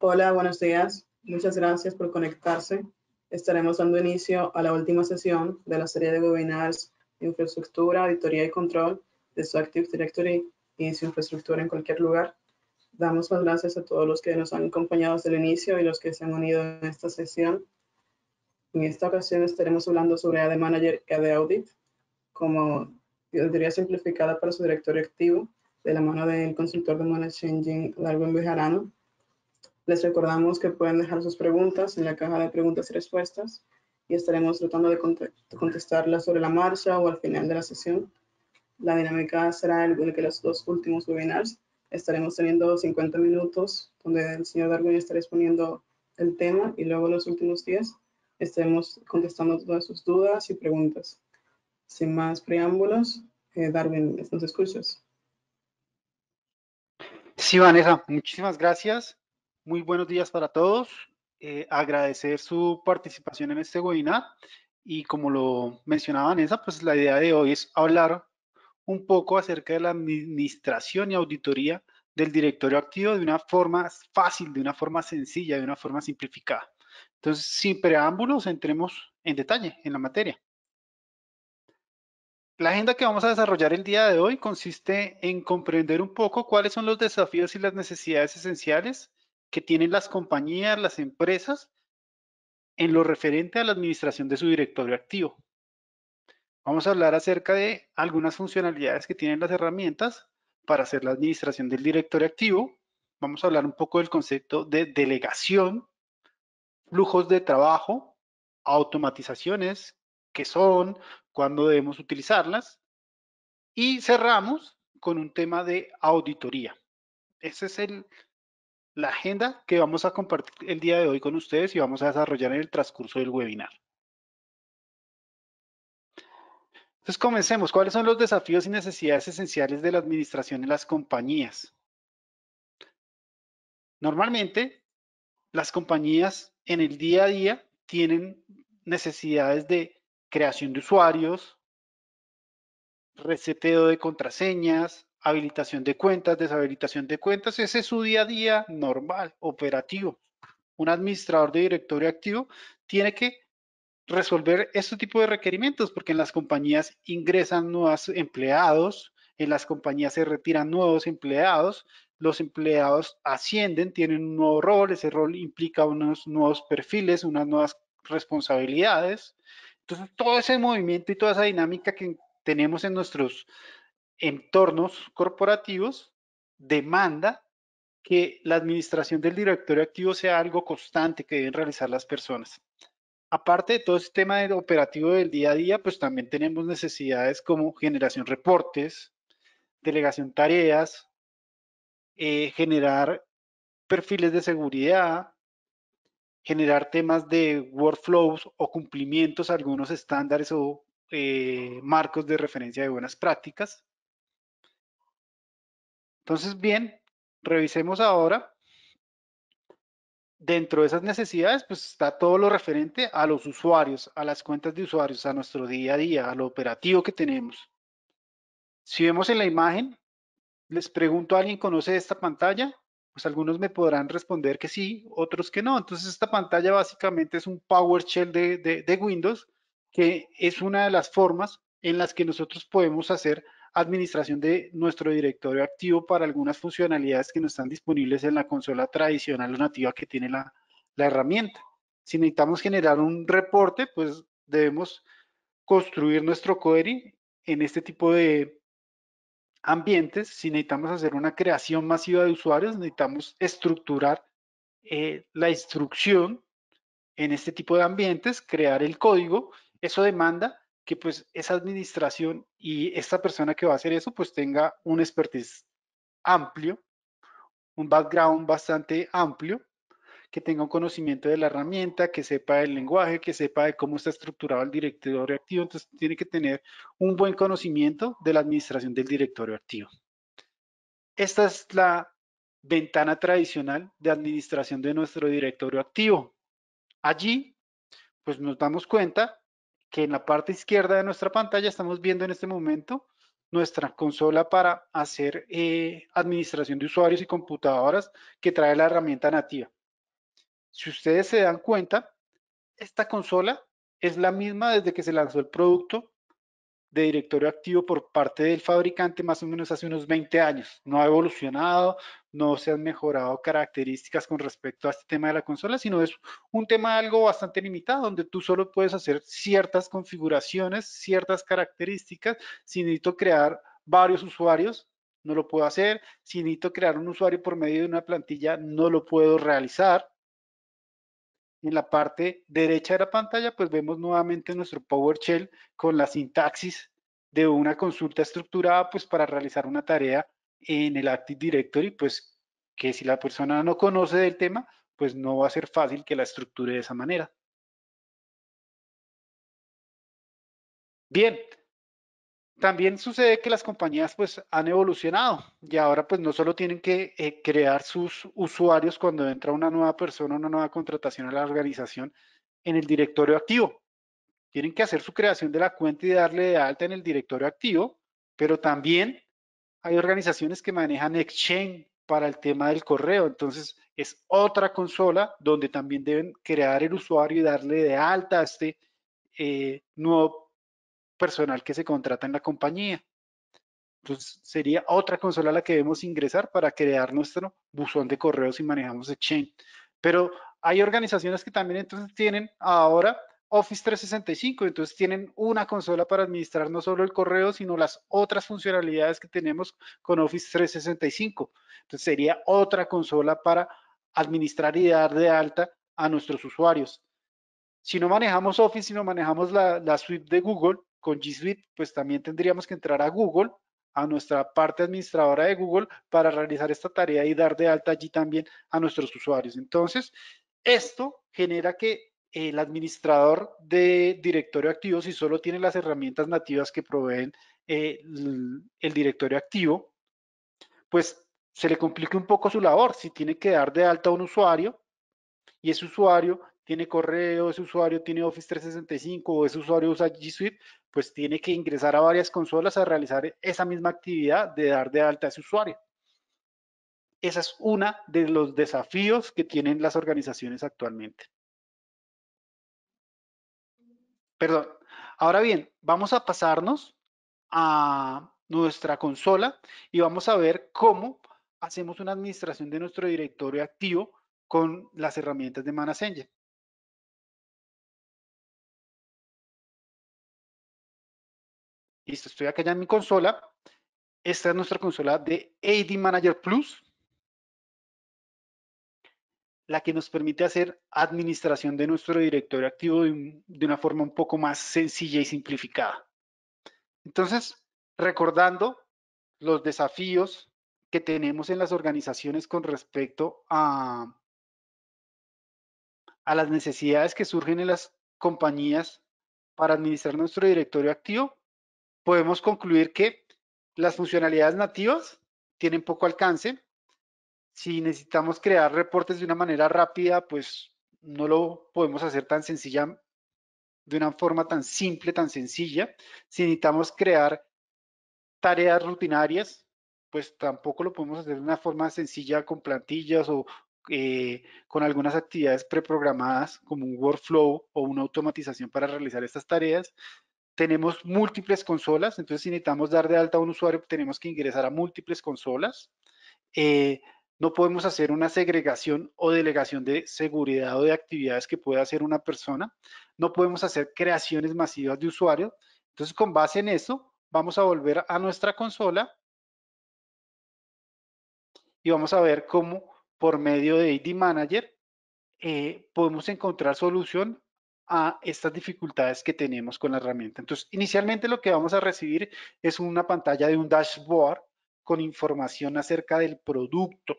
Hola, buenos días. Muchas gracias por conectarse. Estaremos dando inicio a la última sesión de la serie de webinars Infraestructura, Auditoría y Control de su Active Directory y su infraestructura en cualquier lugar. Damos las gracias a todos los que nos han acompañado desde el inicio y los que se han unido en esta sesión. En esta ocasión estaremos hablando sobre AD Manager y AD Audit como diría, simplificada para su directorio activo de la mano del consultor de Managed Engine, Darwin Bejarano. Les recordamos que pueden dejar sus preguntas en la caja de preguntas y respuestas y estaremos tratando de contestarlas sobre la marcha o al final de la sesión. La dinámica será el que los dos últimos webinars estaremos teniendo 50 minutos donde el señor Darwin estará exponiendo el tema y luego los últimos días estaremos contestando todas sus dudas y preguntas. Sin más preámbulos, eh, Darwin, nos escuchas. Sí, Vanessa, muchísimas gracias. Muy buenos días para todos. Eh, agradecer su participación en este webinar y como lo mencionaba Vanessa, pues la idea de hoy es hablar un poco acerca de la administración y auditoría del directorio activo de una forma fácil, de una forma sencilla, de una forma simplificada. Entonces, sin preámbulos, entremos en detalle en la materia. La agenda que vamos a desarrollar el día de hoy consiste en comprender un poco cuáles son los desafíos y las necesidades esenciales que tienen las compañías, las empresas, en lo referente a la administración de su directorio activo. Vamos a hablar acerca de algunas funcionalidades que tienen las herramientas para hacer la administración del directorio activo. Vamos a hablar un poco del concepto de delegación, flujos de trabajo, automatizaciones, qué son, cuándo debemos utilizarlas. Y cerramos con un tema de auditoría. Ese es el, la agenda que vamos a compartir el día de hoy con ustedes y vamos a desarrollar en el transcurso del webinar. Entonces comencemos. ¿Cuáles son los desafíos y necesidades esenciales de la administración en las compañías? Normalmente, las compañías en el día a día tienen necesidades de creación de usuarios, reseteo de contraseñas, habilitación de cuentas, deshabilitación de cuentas, ese es su día a día normal, operativo. Un administrador de directorio activo tiene que resolver este tipo de requerimientos porque en las compañías ingresan nuevos empleados, en las compañías se retiran nuevos empleados, los empleados ascienden, tienen un nuevo rol, ese rol implica unos nuevos perfiles, unas nuevas responsabilidades. Entonces, todo ese movimiento y toda esa dinámica que tenemos en nuestros entornos corporativos demanda que la administración del directorio activo sea algo constante que deben realizar las personas. Aparte de todo este tema operativo del día a día, pues también tenemos necesidades como generación de reportes, delegación tareas, eh, generar perfiles de seguridad, generar temas de workflows o cumplimientos, algunos estándares o eh, marcos de referencia de buenas prácticas, entonces, bien, revisemos ahora. Dentro de esas necesidades, pues está todo lo referente a los usuarios, a las cuentas de usuarios, a nuestro día a día, a lo operativo que tenemos. Si vemos en la imagen, les pregunto, ¿alguien conoce esta pantalla? Pues algunos me podrán responder que sí, otros que no. Entonces, esta pantalla básicamente es un PowerShell de, de Windows, que es una de las formas en las que nosotros podemos hacer administración de nuestro directorio activo para algunas funcionalidades que no están disponibles en la consola tradicional o nativa que tiene la, herramienta. Si necesitamos generar un reporte, pues debemos construir nuestro query en este tipo de ambientes. Si necesitamos hacer una creación masiva de usuarios, necesitamos estructurar eh, la instrucción en este tipo de ambientes, crear el código. Eso demanda que pues esa administración y esta persona que va a hacer eso pues tenga un expertise amplio, un background bastante amplio, que tenga un conocimiento de la herramienta, que sepa el lenguaje, que sepa de cómo está estructurado el directorio activo. Entonces tiene que tener un buen conocimiento de la administración del directorio activo. Esta es la ventana tradicional de administración de nuestro directorio activo. Allí, pues nos damos cuenta que en la parte izquierda de nuestra pantalla estamos viendo en este momento nuestra consola para hacer eh, administración de usuarios y computadoras que trae la herramienta nativa. Si ustedes se dan cuenta, esta consola es la misma desde que se lanzó el producto de directorio activo por parte del fabricante más o menos hace unos 20 años. No ha evolucionado, no se han mejorado características con respecto a este tema de la consola, sino es un tema algo bastante limitado, donde tú solo puedes hacer ciertas configuraciones, ciertas características, si necesito crear varios usuarios, no lo puedo hacer, si necesito crear un usuario por medio de una plantilla, no lo puedo realizar. En la parte derecha de la pantalla, pues vemos nuevamente nuestro PowerShell con la sintaxis de una consulta estructurada, pues para realizar una tarea en el Active Directory, pues que si la persona no conoce del tema, pues no va a ser fácil que la estructure de esa manera. Bien, también sucede que las compañías pues han evolucionado y ahora pues no solo tienen que eh, crear sus usuarios cuando entra una nueva persona, una nueva contratación a la organización en el directorio activo. Tienen que hacer su creación de la cuenta y darle de alta en el directorio activo, pero también hay organizaciones que manejan Exchange para el tema del correo, entonces es otra consola donde también deben crear el usuario y darle de alta a este eh, nuevo personal que se contrata en la compañía. Entonces sería otra consola a la que debemos ingresar para crear nuestro buzón de correos si manejamos Exchange. Pero hay organizaciones que también entonces tienen ahora Office 365, entonces tienen una consola para administrar no solo el correo, sino las otras funcionalidades que tenemos con Office 365. Entonces sería otra consola para administrar y dar de alta a nuestros usuarios. Si no manejamos Office, si no manejamos la, suite de Google con G Suite, pues también tendríamos que entrar a Google, a nuestra parte administradora de Google, para realizar esta tarea y dar de alta allí también a nuestros usuarios. Entonces, esto genera que el administrador de directorio activo, si solo tiene las herramientas nativas que proveen eh, el directorio activo, pues se le complica un poco su labor. Si tiene que dar de alta a un usuario y ese usuario tiene correo, ese usuario tiene Office 365 o ese usuario usa G Suite, pues tiene que ingresar a varias consolas a realizar esa misma actividad de dar de alta a ese usuario. Esa es una de los desafíos que tienen las organizaciones actualmente. Perdón. Ahora bien, vamos a pasarnos a nuestra consola y vamos a ver cómo hacemos una administración de nuestro directorio activo con las herramientas de Manasenge. Listo, estoy acá ya en mi consola. Esta es nuestra consola de AD Manager Plus la que nos permite hacer administración de nuestro directorio activo de, una forma un poco más sencilla y simplificada. Entonces, recordando los desafíos que tenemos en las organizaciones con respecto a, a las necesidades que surgen en las compañías para administrar nuestro directorio activo, podemos concluir que las funcionalidades nativas tienen poco alcance, si necesitamos crear reportes de una manera rápida, pues no lo podemos hacer tan sencilla, de una forma tan simple, tan sencilla. Si necesitamos crear tareas rutinarias, pues tampoco lo podemos hacer de una forma sencilla con plantillas o eh, con algunas actividades preprogramadas como un workflow o una automatización para realizar estas tareas. Tenemos múltiples consolas, entonces si necesitamos dar de alta a un usuario, tenemos que ingresar a múltiples consolas. Eh, no podemos hacer una segregación o delegación de seguridad o de actividades que pueda hacer una persona. No podemos hacer creaciones masivas de usuarios. Entonces, con base en eso, vamos a volver a nuestra consola y vamos a ver cómo por medio de ID Manager eh, podemos encontrar solución a estas dificultades que tenemos con la herramienta. Entonces, inicialmente lo que vamos a recibir es una pantalla de un dashboard con información acerca del producto,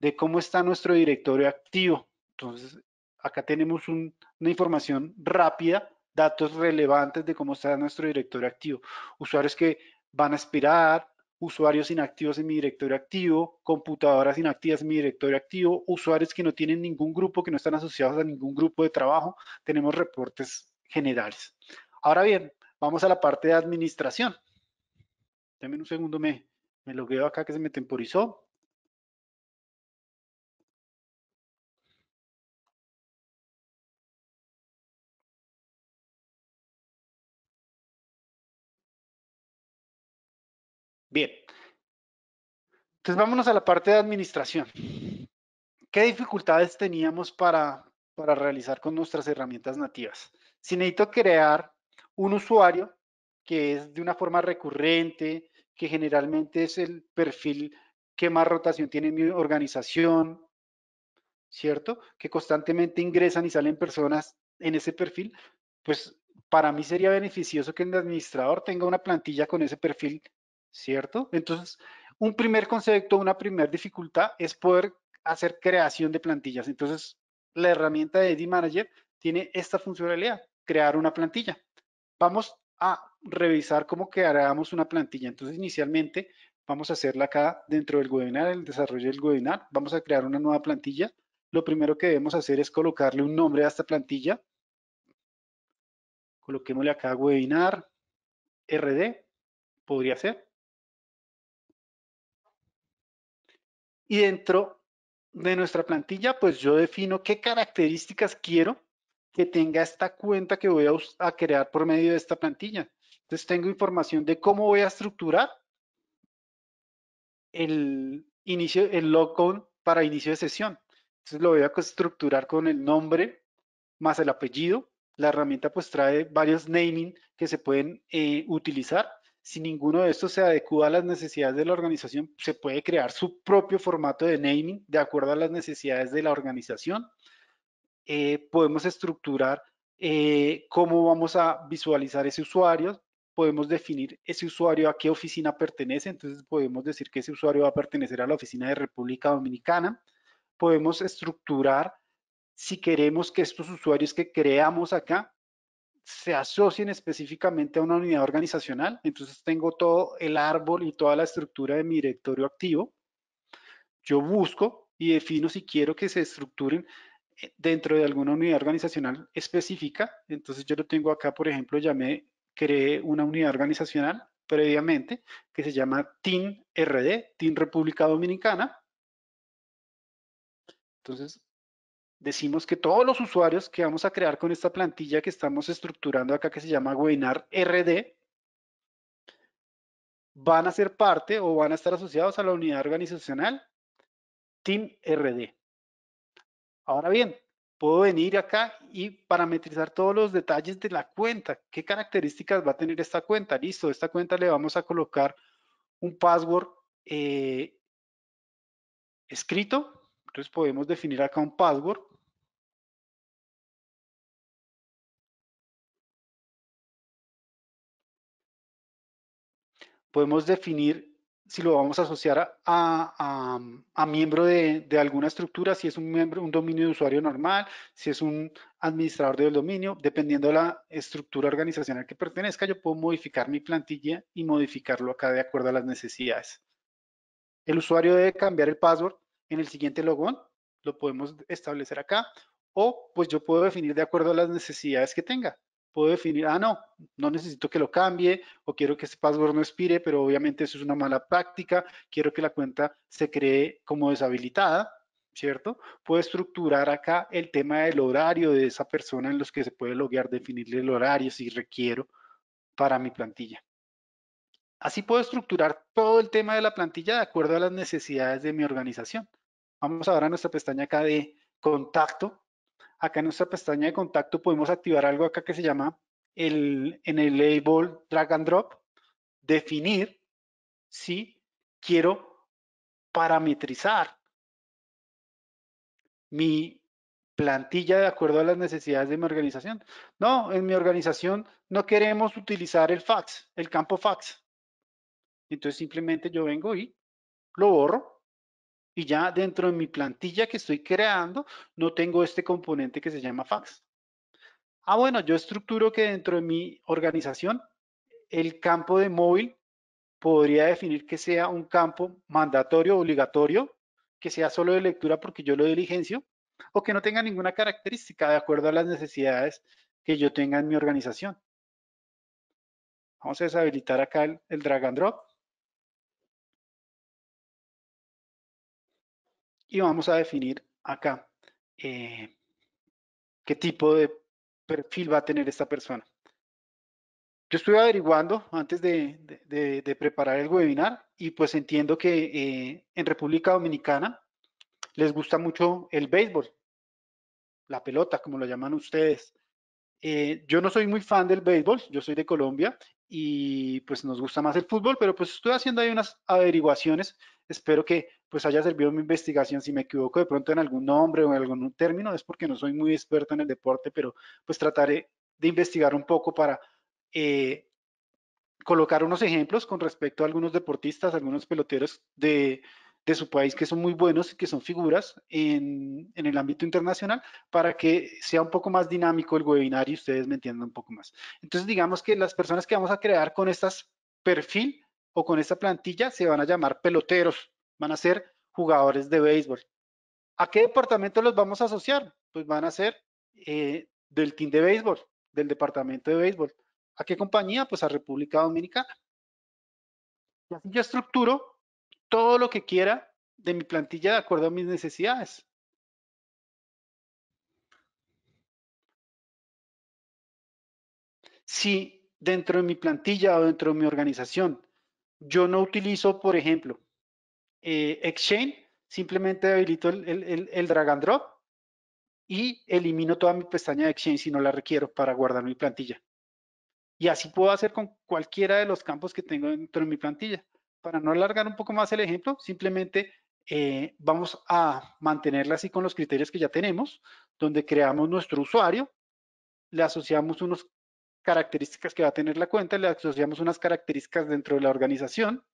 de cómo está nuestro directorio activo. Entonces, acá tenemos una información rápida, datos relevantes de cómo está nuestro directorio activo. Usuarios que van a expirar, usuarios inactivos en mi directorio activo, computadoras inactivas en mi directorio activo, usuarios que no tienen ningún grupo, que no están asociados a ningún grupo de trabajo. Tenemos reportes generales. Ahora bien, vamos a la parte de administración. Deme un segundo, me, me logueo acá que se me temporizó. Bien. Entonces vámonos a la parte de administración. ¿Qué dificultades teníamos para, para realizar con nuestras herramientas nativas? Si necesito crear un usuario que es de una forma recurrente, que generalmente es el perfil que más rotación tiene mi organización, ¿cierto? Que constantemente ingresan y salen personas en ese perfil, pues para mí sería beneficioso que el administrador tenga una plantilla con ese perfil ¿cierto? Entonces, un primer concepto, una primera dificultad es poder hacer creación de plantillas. Entonces, la herramienta de ID Manager tiene esta funcionalidad, crear una plantilla. Vamos a revisar cómo creamos una plantilla. Entonces, inicialmente vamos a hacerla acá dentro del webinar, el desarrollo del webinar. Vamos a crear una nueva plantilla. Lo primero que debemos hacer es colocarle un nombre a esta plantilla. Coloquémosle acá webinar RD, podría ser. Y dentro de nuestra plantilla, pues yo defino qué características quiero que tenga esta cuenta que voy a, crear por medio de esta plantilla. Entonces tengo información de cómo voy a estructurar el inicio, el logon para inicio de sesión. Entonces lo voy a estructurar con el nombre más el apellido. La herramienta pues trae varios naming que se pueden eh, utilizar si ninguno de estos se adecua a las necesidades de la organización, se puede crear su propio formato de naming de acuerdo a las necesidades de la organización. Eh, podemos estructurar eh, cómo vamos a visualizar ese usuario, podemos definir ese usuario a qué oficina pertenece, entonces podemos decir que ese usuario va a pertenecer a la oficina de República Dominicana, podemos estructurar si queremos que estos usuarios que creamos acá se asocien específicamente a una unidad organizacional. Entonces tengo todo el árbol y toda la estructura de mi directorio activo. Yo busco y defino si quiero que se estructuren eh, dentro de alguna unidad organizacional específica. Entonces yo lo tengo acá, por ejemplo, llamé, creé una unidad organizacional previamente que se llama Team RD, Team República Dominicana. Entonces decimos que todos los usuarios que vamos a crear con esta plantilla que estamos estructurando acá, que se llama webinar RD, van a ser parte o van a estar asociados a la unidad organizacional Team RD. Ahora bien, puedo venir acá y parametrizar todos los detalles de la cuenta. ¿Qué características va a tener esta cuenta? Listo, esta cuenta le vamos a colocar un password eh, escrito. Entonces podemos definir acá un password. podemos definir si lo vamos a asociar a, miembro de, de, alguna estructura, si es un miembro, un dominio de usuario normal, si es un administrador del dominio, dependiendo de la estructura organizacional que pertenezca, yo puedo modificar mi plantilla y modificarlo acá de acuerdo a las necesidades. El usuario debe cambiar el password en el siguiente logón, lo podemos establecer acá, o pues yo puedo definir de acuerdo a las necesidades que tenga puedo definir, ah, no, no necesito que lo cambie o quiero que ese password no expire, pero obviamente eso es una mala práctica, quiero que la cuenta se cree como deshabilitada, ¿cierto? Puedo estructurar acá el tema del horario de esa persona en los que se puede loguear, definirle el horario si requiero para mi plantilla. Así puedo estructurar todo el tema de la plantilla de acuerdo a las necesidades de mi organización. Vamos ahora a nuestra pestaña acá de contacto acá en nuestra pestaña de contacto podemos activar algo acá que se llama el, en el label drag and drop, definir si quiero parametrizar mi plantilla de acuerdo a las necesidades de mi organización. No, en mi organización no queremos utilizar el fax, el campo fax. Entonces simplemente yo vengo y lo borro y ya dentro de mi plantilla que estoy creando no tengo este componente que se llama fax. Ah, bueno, yo estructuro que dentro de mi organización el campo de móvil podría definir que sea un campo mandatorio, obligatorio, que sea solo de lectura porque yo lo diligencio o que no tenga ninguna característica de acuerdo a las necesidades que yo tenga en mi organización. Vamos a deshabilitar acá el, el drag and drop y vamos a definir acá eh, qué tipo de perfil va a tener esta persona. Yo estuve averiguando antes de, preparar el webinar y pues entiendo que eh, en República Dominicana les gusta mucho el béisbol, la pelota, como lo llaman ustedes. Eh, yo no soy muy fan del béisbol, yo soy de Colombia y pues nos gusta más el fútbol, pero pues estoy haciendo ahí unas averiguaciones. Espero que pues haya servido mi investigación. Si me equivoco de pronto en algún nombre o en algún término, es porque no soy muy experto en el deporte, pero pues trataré de investigar un poco para eh, colocar unos ejemplos con respecto a algunos deportistas, algunos peloteros de de su país que son muy buenos y que son figuras en, el ámbito internacional para que sea un poco más dinámico el webinar y ustedes me entiendan un poco más. Entonces, digamos que las personas que vamos a crear con estas perfil o con esta plantilla se van a llamar peloteros, van a ser jugadores de béisbol. ¿A qué departamento los vamos a asociar? Pues van a ser eh, del team de béisbol, del departamento de béisbol. ¿A qué compañía? Pues a República Dominicana. Y así yo estructuro todo lo que quiera de mi plantilla de acuerdo a mis necesidades. Si dentro de mi plantilla o dentro de mi organización yo no utilizo, por ejemplo, eh, Exchange, simplemente habilito el, el, drag and drop y elimino toda mi pestaña de Exchange si no la requiero para guardar mi plantilla. Y así puedo hacer con cualquiera de los campos que tengo dentro de mi plantilla para no alargar un poco más el ejemplo, simplemente eh, vamos a mantenerla así con los criterios que ya tenemos, donde creamos nuestro usuario, le asociamos unas características que va a tener la cuenta, le asociamos unas características dentro de la organización,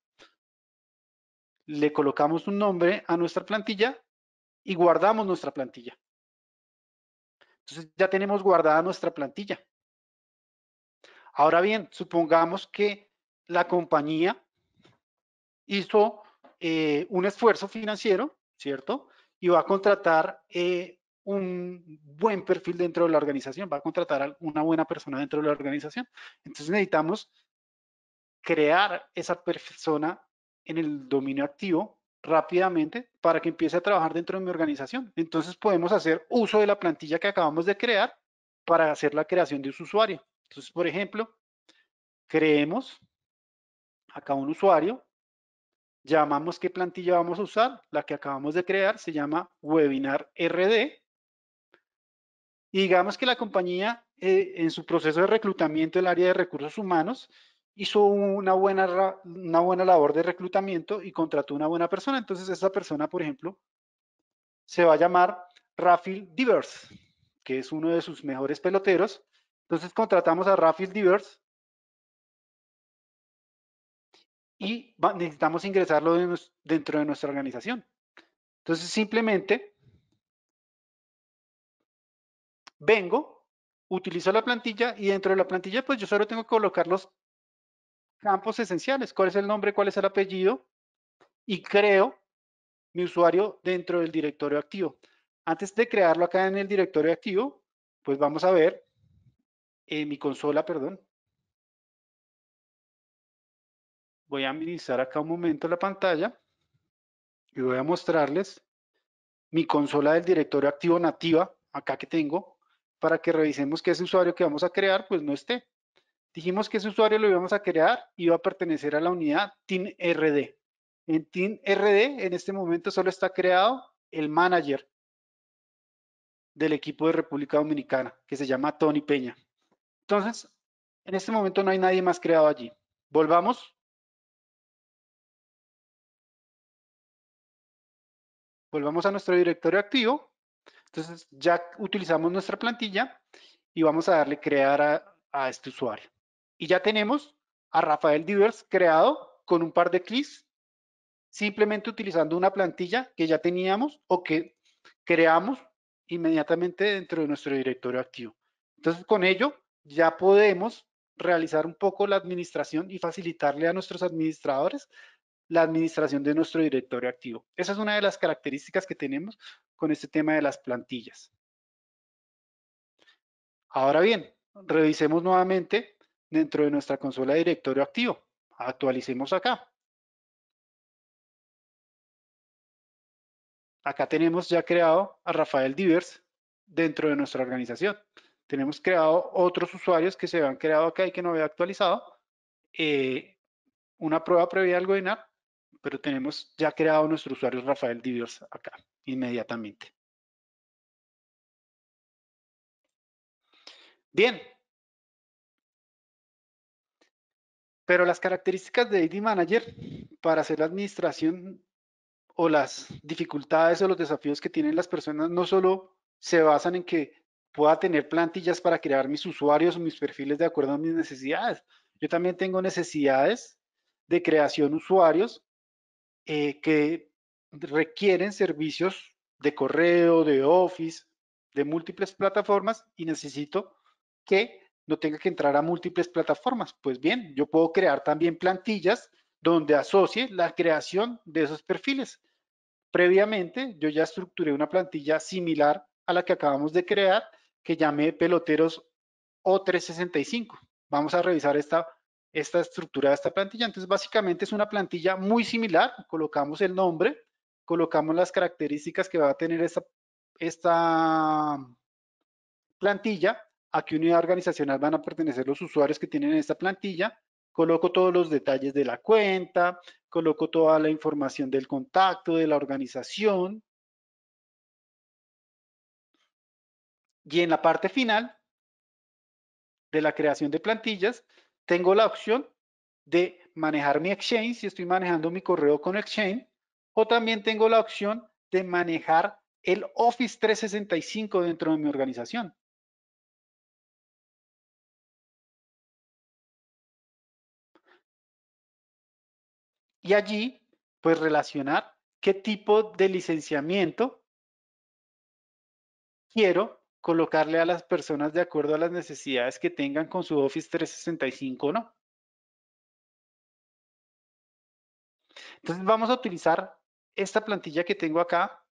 le colocamos un nombre a nuestra plantilla y guardamos nuestra plantilla. Entonces ya tenemos guardada nuestra plantilla. Ahora bien, supongamos que la compañía hizo eh, un esfuerzo financiero, ¿cierto? Y va a contratar eh, un buen perfil dentro de la organización, va a contratar a una buena persona dentro de la organización. Entonces necesitamos crear esa persona en el dominio activo rápidamente para que empiece a trabajar dentro de mi organización. Entonces podemos hacer uso de la plantilla que acabamos de crear para hacer la creación de un usuario. Entonces, por ejemplo, creemos acá un usuario llamamos qué plantilla vamos a usar. La que acabamos de crear se llama Webinar RD. Y digamos que la compañía eh, en su proceso de reclutamiento del área de recursos humanos hizo una buena, una buena labor de reclutamiento y contrató una buena persona. Entonces esa persona, por ejemplo, se va a llamar Rafael Divers, que es uno de sus mejores peloteros. Entonces contratamos a Rafael Divers y necesitamos ingresarlo dentro de nuestra organización. Entonces simplemente vengo, utilizo la plantilla y dentro de la plantilla pues yo solo tengo que colocar los campos esenciales, cuál es el nombre, cuál es el apellido y creo mi usuario dentro del directorio activo. Antes de crearlo acá en el directorio activo, pues vamos a ver En eh, mi consola, perdón, voy a minimizar acá un momento la pantalla y voy a mostrarles mi consola del directorio activo nativa, acá que tengo, para que revisemos que ese usuario que vamos a crear, pues no esté. Dijimos que ese usuario lo íbamos a crear y iba a pertenecer a la unidad RD. En RD, en este momento solo está creado el manager del equipo de República Dominicana, que se llama Tony Peña. Entonces, en este momento no hay nadie más creado allí. Volvamos Volvamos a nuestro directorio activo. Entonces ya utilizamos nuestra plantilla y vamos a darle crear a, este usuario. Y ya tenemos a Rafael Divers creado con un par de clics, simplemente utilizando una plantilla que ya teníamos o que creamos inmediatamente dentro de nuestro directorio activo. Entonces con ello ya podemos realizar un poco la administración y facilitarle a nuestros administradores la administración de nuestro directorio activo. Esa es una de las características que tenemos con este tema de las plantillas. Ahora bien, revisemos nuevamente dentro de nuestra consola de directorio activo. Actualicemos acá. Acá tenemos ya creado a Rafael Divers dentro de nuestra organización. Tenemos creado otros usuarios que se han creado acá y que no había actualizado. Eh, una prueba previa al webinar pero tenemos ya creado nuestro usuario Rafael Divers acá inmediatamente. Bien. Pero las características de ID Manager para hacer la administración o las dificultades o los desafíos que tienen las personas no solo se basan en que pueda tener plantillas para crear mis usuarios o mis perfiles de acuerdo a mis necesidades. Yo también tengo necesidades de creación usuarios eh, que requieren servicios de correo, de Office, de múltiples plataformas y necesito que no tenga que entrar a múltiples plataformas. Pues bien, yo puedo crear también plantillas donde asocie la creación de esos perfiles. Previamente, yo ya estructuré una plantilla similar a la que acabamos de crear, que llamé Peloteros O365. Vamos a revisar esta esta estructura de esta plantilla. Entonces, básicamente es una plantilla muy similar. Colocamos el nombre, colocamos las características que va a tener esta, esta plantilla, a qué unidad organizacional van a pertenecer los usuarios que tienen esta plantilla, coloco todos los detalles de la cuenta, coloco toda la información del contacto, de la organización. Y en la parte final de la creación de plantillas, tengo la opción de manejar mi Exchange si estoy manejando mi correo con Exchange o también tengo la opción de manejar el Office 365 dentro de mi organización. Y allí, pues relacionar qué tipo de licenciamiento quiero colocarle a las personas de acuerdo a las necesidades que tengan con su Office 365 o no. Entonces vamos a utilizar esta plantilla que tengo acá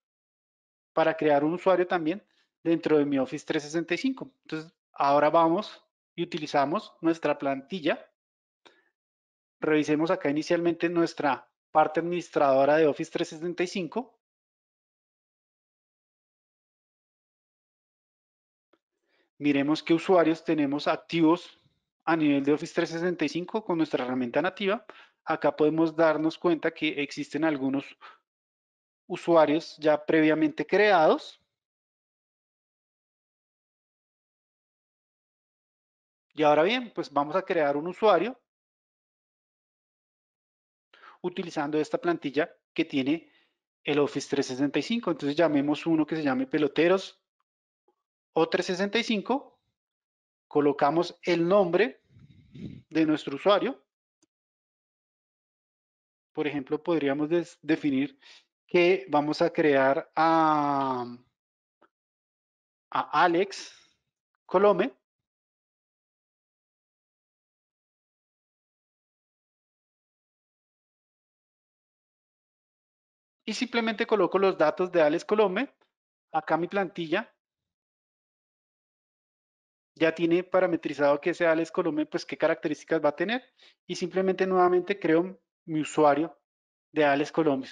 para crear un usuario también dentro de mi Office 365. Entonces ahora vamos y utilizamos nuestra plantilla. Revisemos acá inicialmente nuestra parte administradora de Office 365 miremos qué usuarios tenemos activos a nivel de Office 365 con nuestra herramienta nativa. Acá podemos darnos cuenta que existen algunos usuarios ya previamente creados. Y ahora bien, pues vamos a crear un usuario utilizando esta plantilla que tiene el Office 365. Entonces llamemos uno que se llame peloteros o 365, colocamos el nombre de nuestro usuario. Por ejemplo, podríamos definir que vamos a crear a, Alex Colome. Y simplemente coloco los datos de Alex Colome. Acá mi plantilla ya tiene parametrizado que sea Alex Colomé, pues qué características va a tener. Y simplemente nuevamente creo mi usuario de Alex Colomé.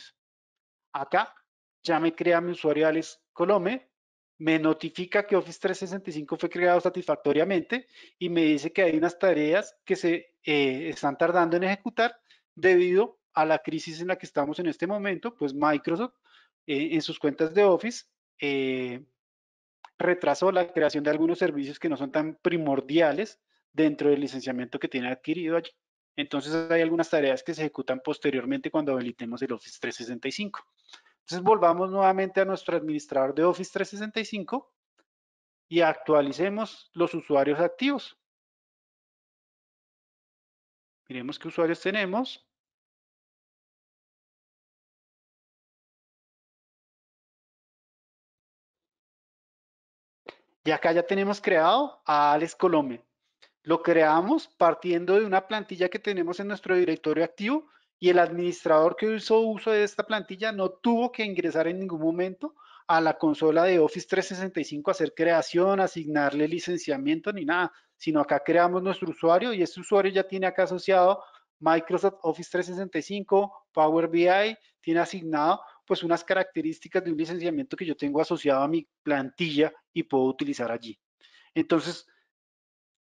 Acá ya me crea mi usuario Alex Colomé, me notifica que Office 365 fue creado satisfactoriamente y me dice que hay unas tareas que se eh, están tardando en ejecutar debido a la crisis en la que estamos en este momento, pues Microsoft eh, en sus cuentas de Office eh, retrasó la creación de algunos servicios que no son tan primordiales dentro del licenciamiento que tiene adquirido allí. Entonces hay algunas tareas que se ejecutan posteriormente cuando habilitemos el Office 365. Entonces volvamos nuevamente a nuestro administrador de Office 365 y actualicemos los usuarios activos. Miremos qué usuarios tenemos. Y acá ya tenemos creado a Alex Colombia. Lo creamos partiendo de una plantilla que tenemos en nuestro directorio activo y el administrador que hizo uso de esta plantilla no tuvo que ingresar en ningún momento a la consola de Office 365 hacer creación, asignarle licenciamiento ni nada, sino acá creamos nuestro usuario y este usuario ya tiene acá asociado Microsoft Office 365, Power BI, tiene asignado pues unas características de un licenciamiento que yo tengo asociado a mi plantilla y puedo utilizar allí. Entonces,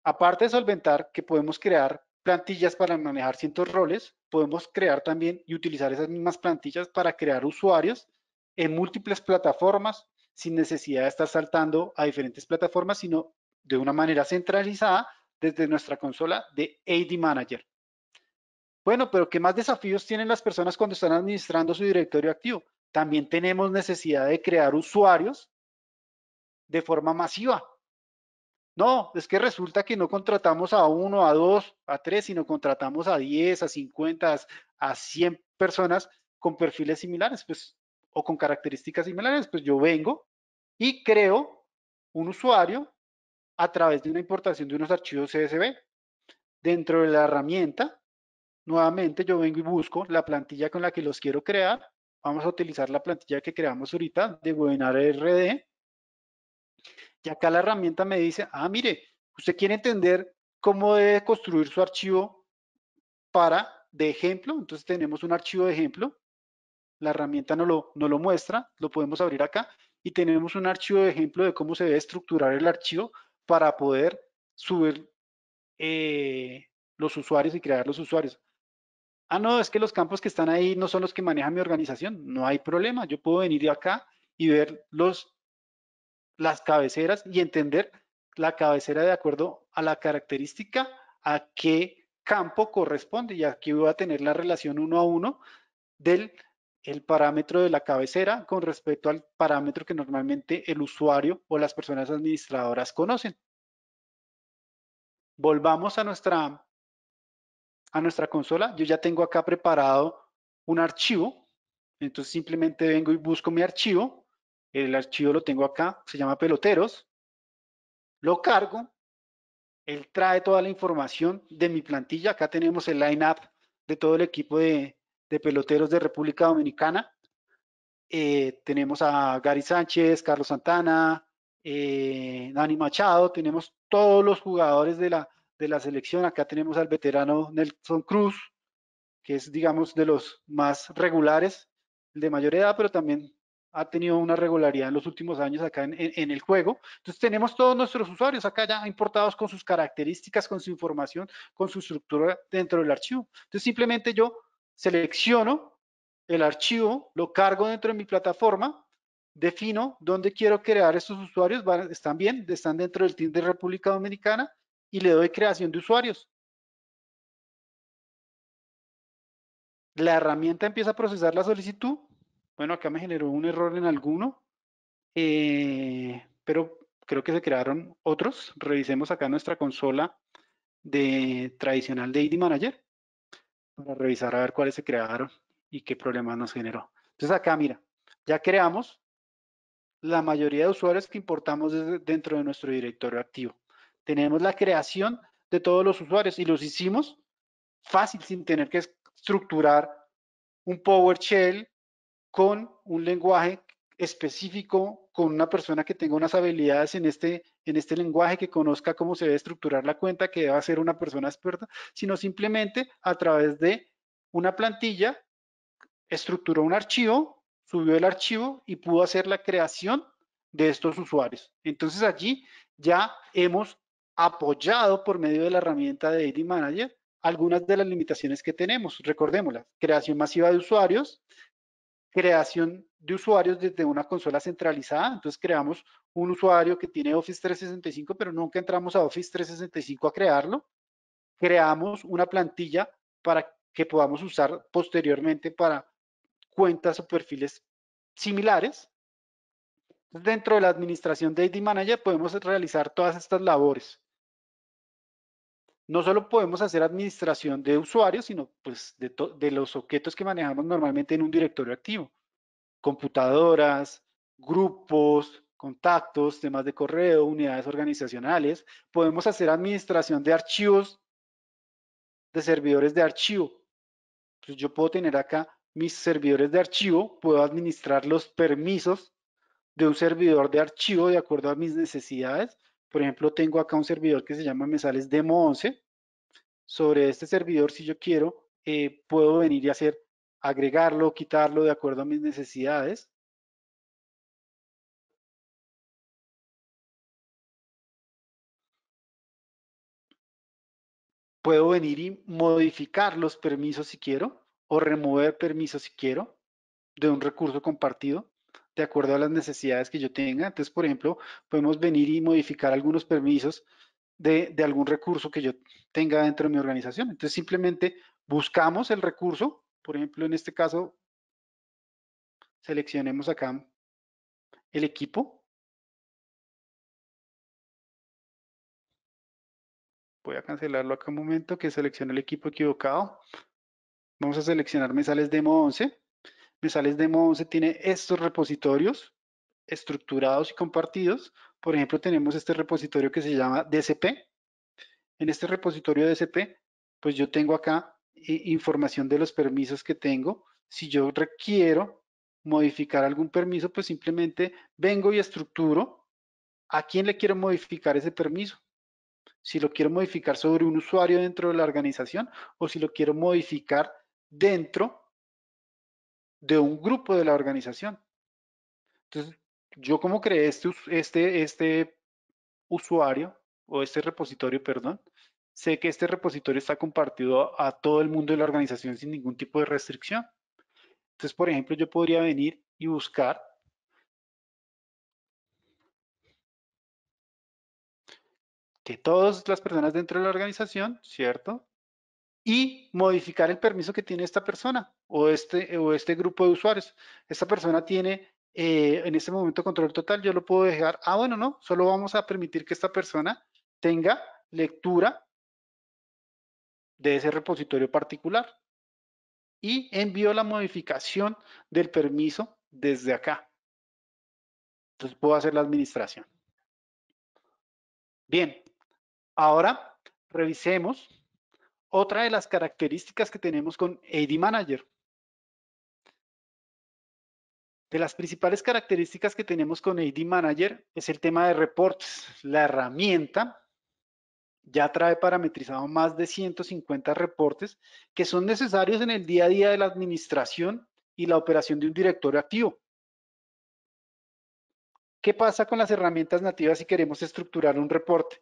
aparte de solventar que podemos crear plantillas para manejar cientos roles, podemos crear también y utilizar esas mismas plantillas para crear usuarios en múltiples plataformas sin necesidad de estar saltando a diferentes plataformas, sino de una manera centralizada desde nuestra consola de AD Manager. Bueno, pero ¿qué más desafíos tienen las personas cuando están administrando su directorio activo? También tenemos necesidad de crear usuarios de forma masiva. No, es que resulta que no contratamos a uno, a dos, a tres, sino contratamos a 10, a 50, a 100 personas con perfiles similares, pues, o con características similares. Pues yo vengo y creo un usuario a través de una importación de unos archivos CSV. Dentro de la herramienta, nuevamente yo vengo y busco la plantilla con la que los quiero crear vamos a utilizar la plantilla que creamos ahorita de webinar RD. Y acá la herramienta me dice, ah, mire, usted quiere entender cómo debe construir su archivo para de ejemplo. Entonces tenemos un archivo de ejemplo. La herramienta no lo, no lo muestra, lo podemos abrir acá. Y tenemos un archivo de ejemplo de cómo se debe estructurar el archivo para poder subir eh, los usuarios y crear los usuarios ah, no, es que los campos que están ahí no son los que maneja mi organización, no hay problema, yo puedo venir de acá y ver los, las cabeceras y entender la cabecera de acuerdo a la característica, a qué campo corresponde y aquí voy a tener la relación uno a uno del el parámetro de la cabecera con respecto al parámetro que normalmente el usuario o las personas administradoras conocen. Volvamos a nuestra a nuestra consola. Yo ya tengo acá preparado un archivo. Entonces simplemente vengo y busco mi archivo. El archivo lo tengo acá, se llama peloteros. Lo cargo. Él trae toda la información de mi plantilla. Acá tenemos el line-up de todo el equipo de, de peloteros de República Dominicana. Eh, tenemos a Gary Sánchez, Carlos Santana, eh, Dani Machado, tenemos todos los jugadores de la, de la selección. Acá tenemos al veterano Nelson Cruz, que es, digamos, de los más regulares, de mayor edad, pero también ha tenido una regularidad en los últimos años acá en, en, el juego. Entonces tenemos todos nuestros usuarios acá ya importados con sus características, con su información, con su estructura dentro del archivo. Entonces simplemente yo selecciono el archivo, lo cargo dentro de mi plataforma, defino dónde quiero crear estos usuarios, están bien, están dentro del team de República Dominicana y le doy creación de usuarios. La herramienta empieza a procesar la solicitud. Bueno, acá me generó un error en alguno, eh, pero creo que se crearon otros. Revisemos acá nuestra consola de tradicional de ID Manager para revisar a ver cuáles se crearon y qué problemas nos generó. Entonces acá, mira, ya creamos la mayoría de usuarios que importamos dentro de nuestro directorio activo. Tenemos la creación de todos los usuarios y los hicimos fácil sin tener que estructurar un PowerShell con un lenguaje específico, con una persona que tenga unas habilidades en este, en este lenguaje, que conozca cómo se debe estructurar la cuenta, que debe ser una persona experta, sino simplemente a través de una plantilla, estructuró un archivo, subió el archivo y pudo hacer la creación de estos usuarios. Entonces allí ya hemos apoyado por medio de la herramienta de AD Manager algunas de las limitaciones que tenemos. Recordémoslas, creación masiva de usuarios, creación de usuarios desde una consola centralizada. Entonces creamos un usuario que tiene Office 365, pero nunca entramos a Office 365 a crearlo. Creamos una plantilla para que podamos usar posteriormente para cuentas o perfiles similares. Dentro de la administración de AD Manager podemos realizar todas estas labores no solo podemos hacer administración de usuarios, sino pues de, de los objetos que manejamos normalmente en un directorio activo. Computadoras, grupos, contactos, temas de correo, unidades organizacionales. Podemos hacer administración de archivos, de servidores de archivo. Entonces pues, yo puedo tener acá mis servidores de archivo, puedo administrar los permisos de un servidor de archivo de acuerdo a mis necesidades por ejemplo, tengo acá un servidor que se llama Mesales Demo 11. Sobre este servidor, si yo quiero, eh, puedo venir y hacer, agregarlo, quitarlo de acuerdo a mis necesidades. Puedo venir y modificar los permisos si quiero o remover permisos si quiero de un recurso compartido de acuerdo a las necesidades que yo tenga. Entonces, por ejemplo, podemos venir y modificar algunos permisos de, algún recurso que yo tenga dentro de mi organización. Entonces, simplemente buscamos el recurso. Por ejemplo, en este caso, seleccionemos acá el equipo. Voy a cancelarlo acá un momento que seleccione el equipo equivocado. Vamos a seleccionar sales demo 11. Mesales Demo 11 tiene estos repositorios estructurados y compartidos. Por ejemplo, tenemos este repositorio que se llama DCP. En este repositorio DCP, DSP, pues yo tengo acá eh, información de los permisos que tengo. Si yo requiero modificar algún permiso, pues simplemente vengo y estructuro a quién le quiero modificar ese permiso. Si lo quiero modificar sobre un usuario dentro de la organización o si lo quiero modificar dentro de un grupo de la organización. Entonces, yo como creé este, este, este usuario o este repositorio, perdón, sé que este repositorio está compartido a, a todo el mundo de la organización sin ningún tipo de restricción. Entonces, por ejemplo, yo podría venir y buscar que todas las personas dentro de la organización, ¿cierto? y modificar el permiso que tiene esta persona o este, o este grupo de usuarios. Esta persona tiene eh, en este momento control total, yo lo puedo dejar, ah, bueno, no, solo vamos a permitir que esta persona tenga lectura de ese repositorio particular y envío la modificación del permiso desde acá. Entonces puedo hacer la administración. Bien, ahora revisemos otra de las características que tenemos con AD Manager. De las principales características que tenemos con AD Manager es el tema de reportes. La herramienta ya trae parametrizado más de 150 reportes que son necesarios en el día a día de la administración y la operación de un directorio activo. ¿Qué pasa con las herramientas nativas si queremos estructurar un reporte?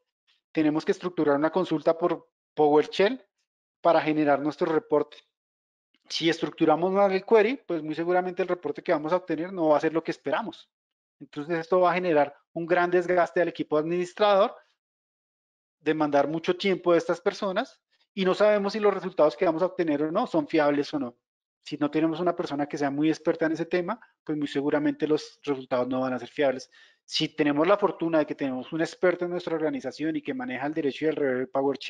Tenemos que estructurar una consulta por PowerShell para generar nuestro reporte. Si estructuramos mal el query, pues muy seguramente el reporte que vamos a obtener no va a ser lo que esperamos. Entonces esto va a generar un gran desgaste al equipo administrador, demandar mucho tiempo de estas personas y no sabemos si los resultados que vamos a obtener o no son fiables o no. Si no tenemos una persona que sea muy experta en ese tema, pues muy seguramente los resultados no van a ser fiables. Si tenemos la fortuna de que tenemos un experto en nuestra organización y que maneja el derecho y el revés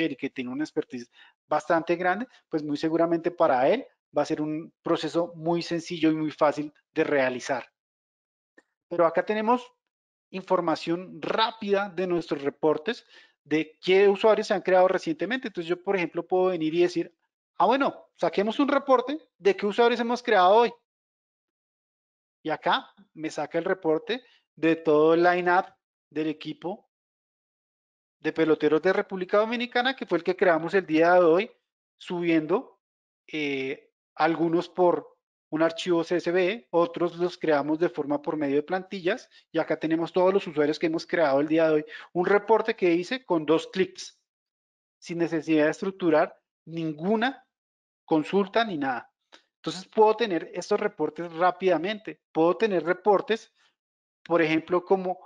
y que tiene una expertise bastante grande, pues muy seguramente para él va a ser un proceso muy sencillo y muy fácil de realizar. Pero acá tenemos información rápida de nuestros reportes de qué usuarios se han creado recientemente. Entonces yo, por ejemplo, puedo venir y decir, Ah, bueno, saquemos un reporte de qué usuarios hemos creado hoy. Y acá me saca el reporte de todo el line-up del equipo de peloteros de República Dominicana, que fue el que creamos el día de hoy, subiendo eh, algunos por un archivo CSV, otros los creamos de forma por medio de plantillas, y acá tenemos todos los usuarios que hemos creado el día de hoy. Un reporte que hice con dos clics, sin necesidad de estructurar ninguna consulta ni nada. Entonces puedo tener estos reportes rápidamente. Puedo tener reportes, por ejemplo, como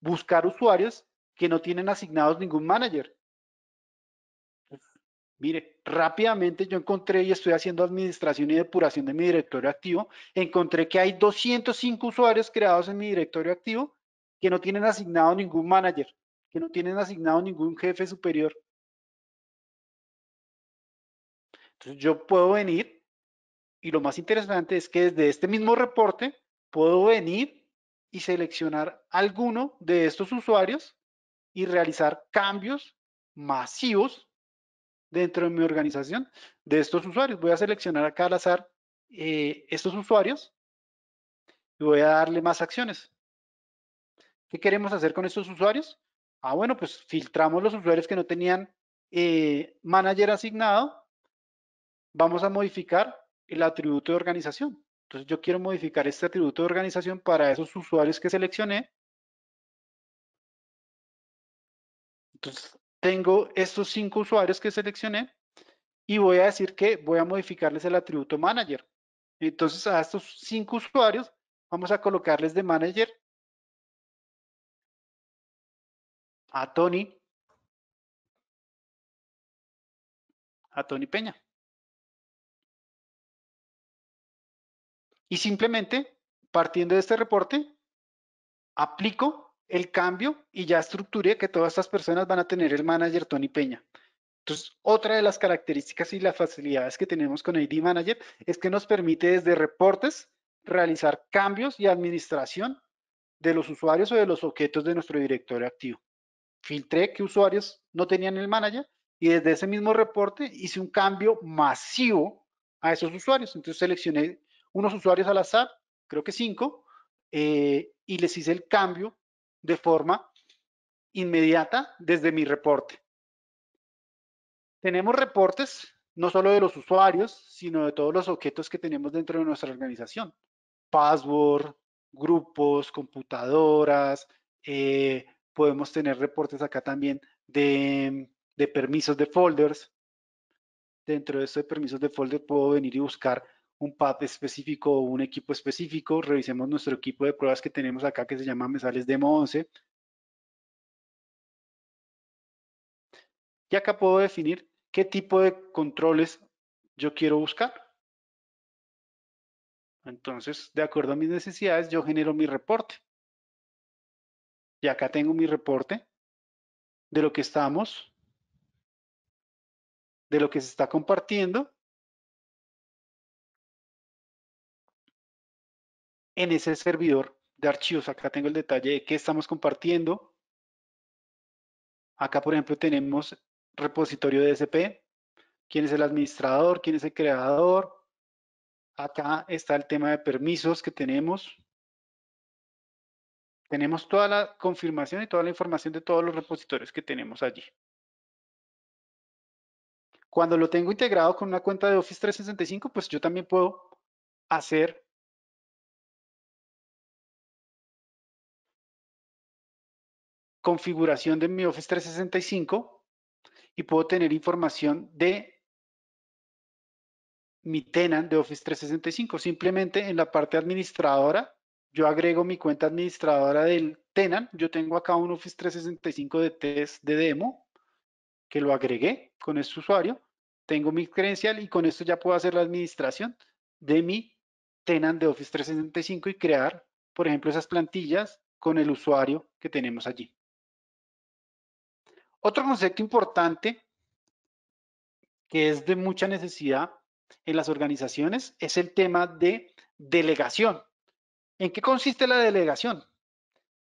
buscar usuarios que no tienen asignados ningún manager. mire, rápidamente yo encontré y estoy haciendo administración y depuración de mi directorio activo. Encontré que hay 205 usuarios creados en mi directorio activo que no tienen asignado ningún manager, que no tienen asignado ningún jefe superior. Entonces yo puedo venir y lo más interesante es que desde este mismo reporte puedo venir y seleccionar alguno de estos usuarios y realizar cambios masivos dentro de mi organización de estos usuarios. Voy a seleccionar acá al azar eh, estos usuarios y voy a darle más acciones. ¿Qué queremos hacer con estos usuarios? Ah, bueno, pues filtramos los usuarios que no tenían eh, manager asignado vamos a modificar el atributo de organización. Entonces yo quiero modificar este atributo de organización para esos usuarios que seleccioné. Entonces tengo estos cinco usuarios que seleccioné y voy a decir que voy a modificarles el atributo manager. Entonces a estos cinco usuarios vamos a colocarles de manager a Tony, a Tony Peña. Y simplemente, partiendo de este reporte, aplico el cambio y ya estructuré que todas estas personas van a tener el manager Tony Peña. Entonces, otra de las características y las facilidades que tenemos con ID Manager es que nos permite desde reportes realizar cambios y administración de los usuarios o de los objetos de nuestro directorio activo. Filtré que usuarios no tenían el manager y desde ese mismo reporte hice un cambio masivo a esos usuarios. Entonces seleccioné unos usuarios al azar, creo que cinco, eh, y les hice el cambio de forma inmediata desde mi reporte. Tenemos reportes no solo de los usuarios, sino de todos los objetos que tenemos dentro de nuestra organización. Password, grupos, computadoras, eh, podemos tener reportes acá también de, permisos de folders. Dentro de esos permisos de folders puedo venir y buscar un pad específico o un equipo específico. Revisemos nuestro equipo de pruebas que tenemos acá que se llama Mesales Demo 11. Y acá puedo definir qué tipo de controles yo quiero buscar. Entonces, de acuerdo a mis necesidades, yo genero mi reporte. Y acá tengo mi reporte de lo que estamos, de lo que se está compartiendo en ese servidor de archivos. Acá tengo el detalle de qué estamos compartiendo. Acá, por ejemplo, tenemos repositorio DSP, quién es el administrador, quién es el creador. Acá está el tema de permisos que tenemos. Tenemos toda la confirmación y toda la información de todos los repositorios que tenemos allí. Cuando lo tengo integrado con una cuenta de Office 365, pues yo también puedo hacer configuración de mi Office 365 y puedo tener información de mi tenant de Office 365. Simplemente en la parte administradora, yo agrego mi cuenta administradora del tenant. Yo tengo acá un Office 365 de test de demo que lo agregué con este usuario. Tengo mi credencial y con esto ya puedo hacer la administración de mi tenant de Office 365 y crear, por ejemplo, esas plantillas con el usuario que tenemos allí. Otro concepto importante que es de mucha necesidad en las organizaciones es el tema de delegación. ¿En qué consiste la delegación?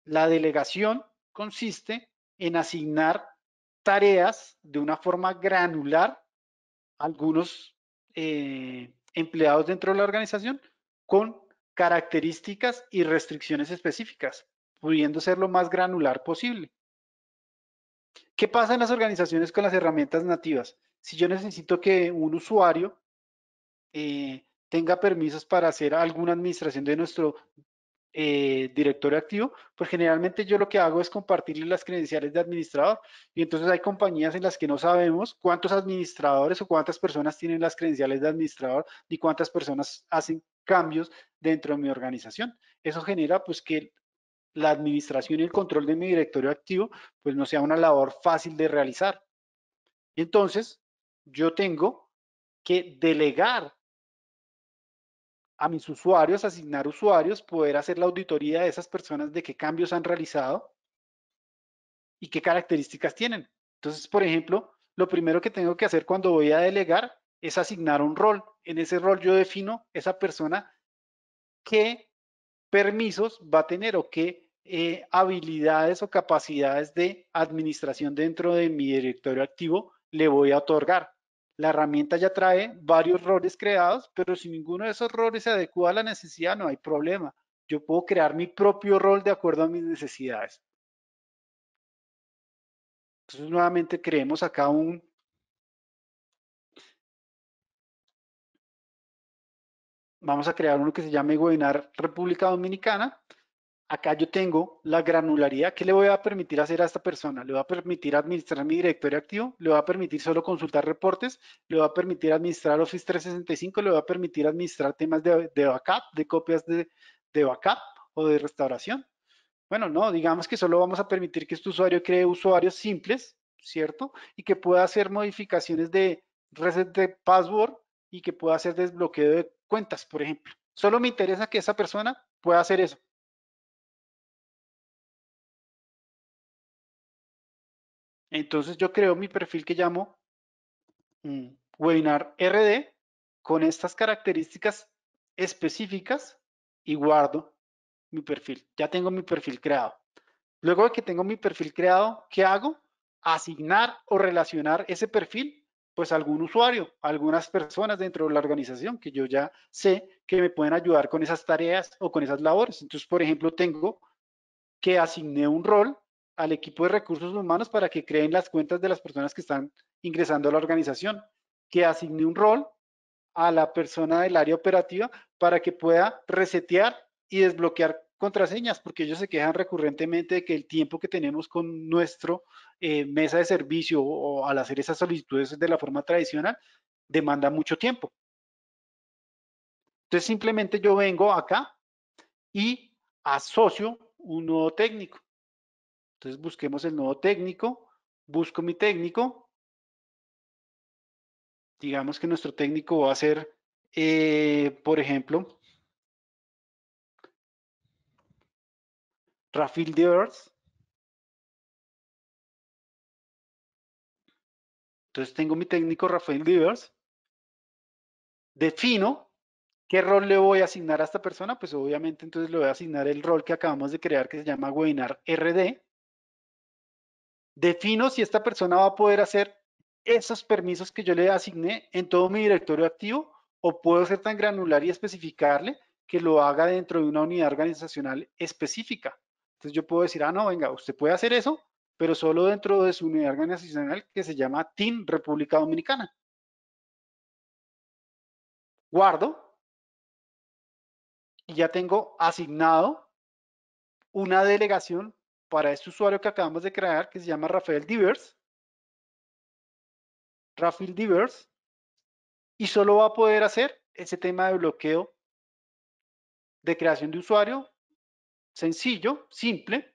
La delegación consiste en asignar tareas de una forma granular a algunos eh, empleados dentro de la organización con características y restricciones específicas, pudiendo ser lo más granular posible. ¿Qué pasa en las organizaciones con las herramientas nativas? Si yo necesito que un usuario eh, tenga permisos para hacer alguna administración de nuestro eh, directorio activo, pues generalmente yo lo que hago es compartirle las credenciales de administrador y entonces hay compañías en las que no sabemos cuántos administradores o cuántas personas tienen las credenciales de administrador ni cuántas personas hacen cambios dentro de mi organización. Eso genera pues que la administración y el control de mi directorio activo, pues no sea una labor fácil de realizar. Entonces, yo tengo que delegar a mis usuarios, asignar usuarios, poder hacer la auditoría de esas personas de qué cambios han realizado y qué características tienen. Entonces, por ejemplo, lo primero que tengo que hacer cuando voy a delegar es asignar un rol. En ese rol yo defino esa persona qué permisos va a tener o qué eh, habilidades o capacidades de administración dentro de mi directorio activo le voy a otorgar. La herramienta ya trae varios roles creados, pero si ninguno de esos roles se adecua a la necesidad, no hay problema. Yo puedo crear mi propio rol de acuerdo a mis necesidades. Entonces, nuevamente creemos acá un... Vamos a crear uno que se llame Gobernar República Dominicana acá yo tengo la granularidad. ¿Qué le voy a permitir hacer a esta persona? Le va a permitir administrar mi directorio activo, le va a permitir solo consultar reportes, le va a permitir administrar Office 365, le va a permitir administrar temas de, backup, de copias de, de backup o de restauración. Bueno, no, digamos que solo vamos a permitir que este usuario cree usuarios simples, ¿cierto? Y que pueda hacer modificaciones de reset de password y que pueda hacer desbloqueo de cuentas, por ejemplo. Solo me interesa que esa persona pueda hacer eso. Entonces yo creo mi perfil que llamo mm, webinar RD con estas características específicas y guardo mi perfil. Ya tengo mi perfil creado. Luego de que tengo mi perfil creado, ¿qué hago? Asignar o relacionar ese perfil pues a algún usuario, a algunas personas dentro de la organización que yo ya sé que me pueden ayudar con esas tareas o con esas labores. Entonces, por ejemplo, tengo que asigné un rol al equipo de recursos humanos para que creen las cuentas de las personas que están ingresando a la organización, que asigne un rol a la persona del área operativa para que pueda resetear y desbloquear contraseñas, porque ellos se quejan recurrentemente de que el tiempo que tenemos con nuestro eh, mesa de servicio o, o al hacer esas solicitudes de la forma tradicional demanda mucho tiempo. Entonces simplemente yo vengo acá y asocio un nuevo técnico. Entonces busquemos el nuevo técnico, busco mi técnico. Digamos que nuestro técnico va a ser, eh, por ejemplo, Rafael Divers. Entonces tengo mi técnico Rafael Divers, defino qué rol le voy a asignar a esta persona, pues obviamente entonces le voy a asignar el rol que acabamos de crear que se llama webinar RD defino si esta persona va a poder hacer esos permisos que yo le asigné en todo mi directorio activo o puedo ser tan granular y especificarle que lo haga dentro de una unidad organizacional específica. Entonces yo puedo decir, ah, no, venga, usted puede hacer eso, pero solo dentro de su unidad organizacional que se llama Team República Dominicana. Guardo y ya tengo asignado una delegación para este usuario que acabamos de crear, que se llama Rafael Divers. Rafael Divers. Y solo va a poder hacer ese tema de bloqueo de creación de usuario, sencillo, simple,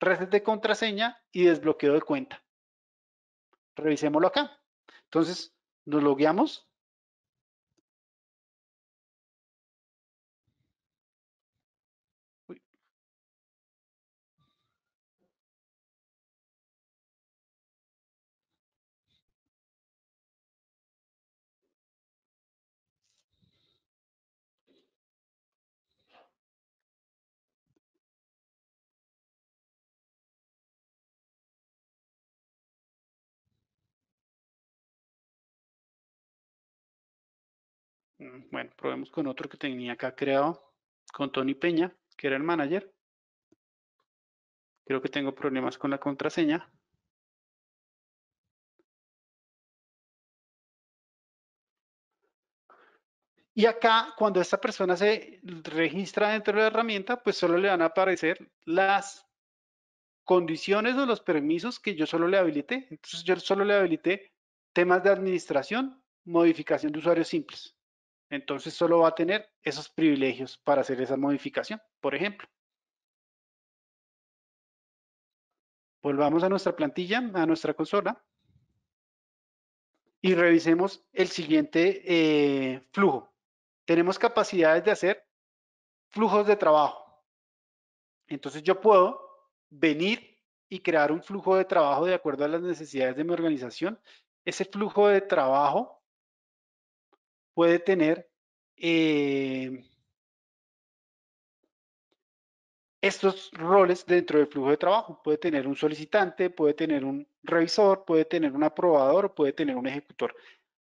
reset de contraseña y desbloqueo de cuenta. Revisémoslo acá. Entonces, nos logueamos bueno, probemos con otro que tenía acá creado, con Tony Peña, que era el manager. Creo que tengo problemas con la contraseña. Y acá, cuando esta persona se registra dentro de la herramienta, pues solo le van a aparecer las condiciones o los permisos que yo solo le habilité. Entonces, yo solo le habilité temas de administración, modificación de usuarios simples. Entonces solo va a tener esos privilegios para hacer esa modificación, por ejemplo. Volvamos a nuestra plantilla, a nuestra consola y revisemos el siguiente eh, flujo. Tenemos capacidades de hacer flujos de trabajo. Entonces yo puedo venir y crear un flujo de trabajo de acuerdo a las necesidades de mi organización. Ese flujo de trabajo puede tener em, estos roles dentro del flujo de trabajo. Puede tener un solicitante, puede tener un revisor, puede tener un aprobador, puede tener un ejecutor.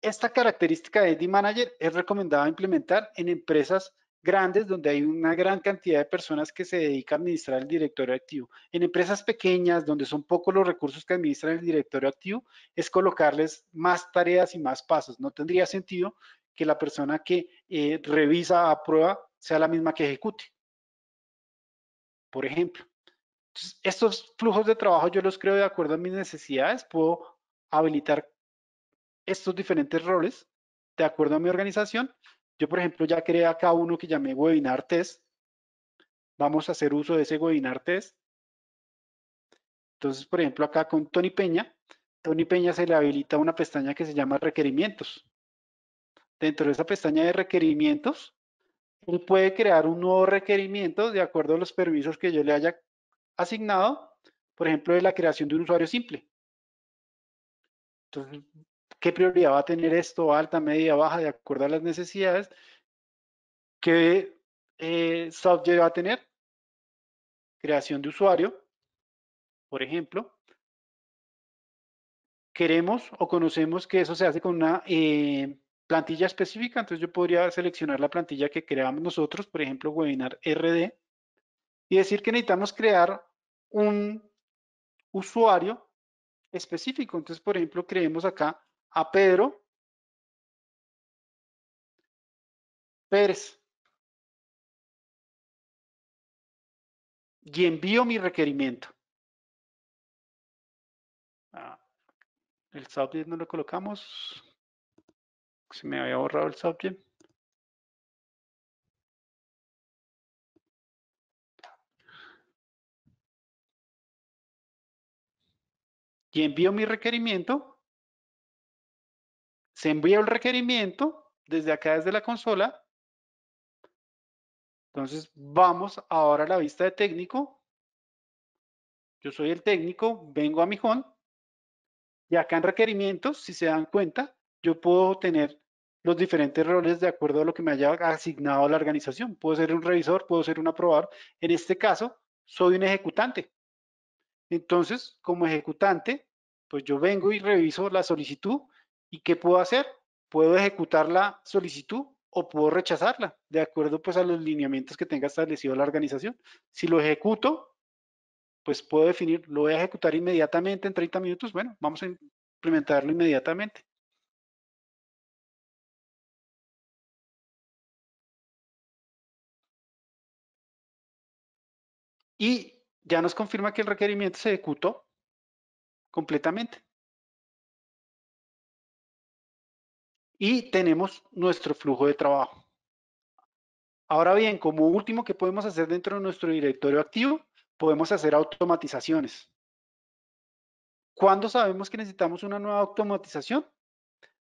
Esta característica de ID Manager es recomendada implementar en empresas grandes donde hay una gran cantidad de personas que se dedican a administrar el directorio activo. En empresas pequeñas donde son pocos los recursos que administran el directorio activo, es colocarles más tareas y más pasos. No tendría sentido que la persona que eh, revisa, aprueba, sea la misma que ejecute. Por ejemplo. estos flujos de trabajo yo los creo de acuerdo a mis necesidades. Puedo habilitar estos diferentes roles de acuerdo a mi organización yo, por ejemplo, ya creé acá uno que llamé webinar test. Vamos a hacer uso de ese webinar test. Entonces, por ejemplo, acá con Tony Peña, Tony Peña se le habilita una pestaña que se llama requerimientos. Dentro de esa pestaña de requerimientos, él puede crear un nuevo requerimiento de acuerdo a los permisos que yo le haya asignado, por ejemplo, de la creación de un usuario simple. Entonces, qué prioridad va a tener esto, alta, media, baja, de acuerdo a las necesidades, qué eh, software va a tener, creación de usuario, por ejemplo. Queremos o conocemos que eso se hace con una eh, plantilla específica, entonces yo podría seleccionar la plantilla que creamos nosotros, por ejemplo, webinar RD, y decir que necesitamos crear un usuario específico. Entonces, por ejemplo, creemos acá a Pedro Pérez y envío mi requerimiento. Ah, el subject no lo colocamos. Se me había borrado el subject. Y envío mi requerimiento se envía un requerimiento desde acá, desde la consola. Entonces vamos ahora a la vista de técnico. Yo soy el técnico, vengo a mi home. Y acá en requerimientos, si se dan cuenta, yo puedo tener los diferentes roles de acuerdo a lo que me haya asignado la organización. Puedo ser un revisor, puedo ser un aprobador. En este caso, soy un ejecutante. Entonces, como ejecutante, pues yo vengo y reviso la solicitud ¿Y qué puedo hacer? Puedo ejecutar la solicitud o puedo rechazarla, de acuerdo pues a los lineamientos que tenga establecido la organización. Si lo ejecuto, pues puedo definir, lo voy a ejecutar inmediatamente en 30 minutos, bueno, vamos a implementarlo inmediatamente. Y ya nos confirma que el requerimiento se ejecutó completamente. y tenemos nuestro flujo de trabajo. Ahora bien, como último que podemos hacer dentro de nuestro directorio activo, podemos hacer automatizaciones. ¿Cuándo sabemos que necesitamos una nueva automatización?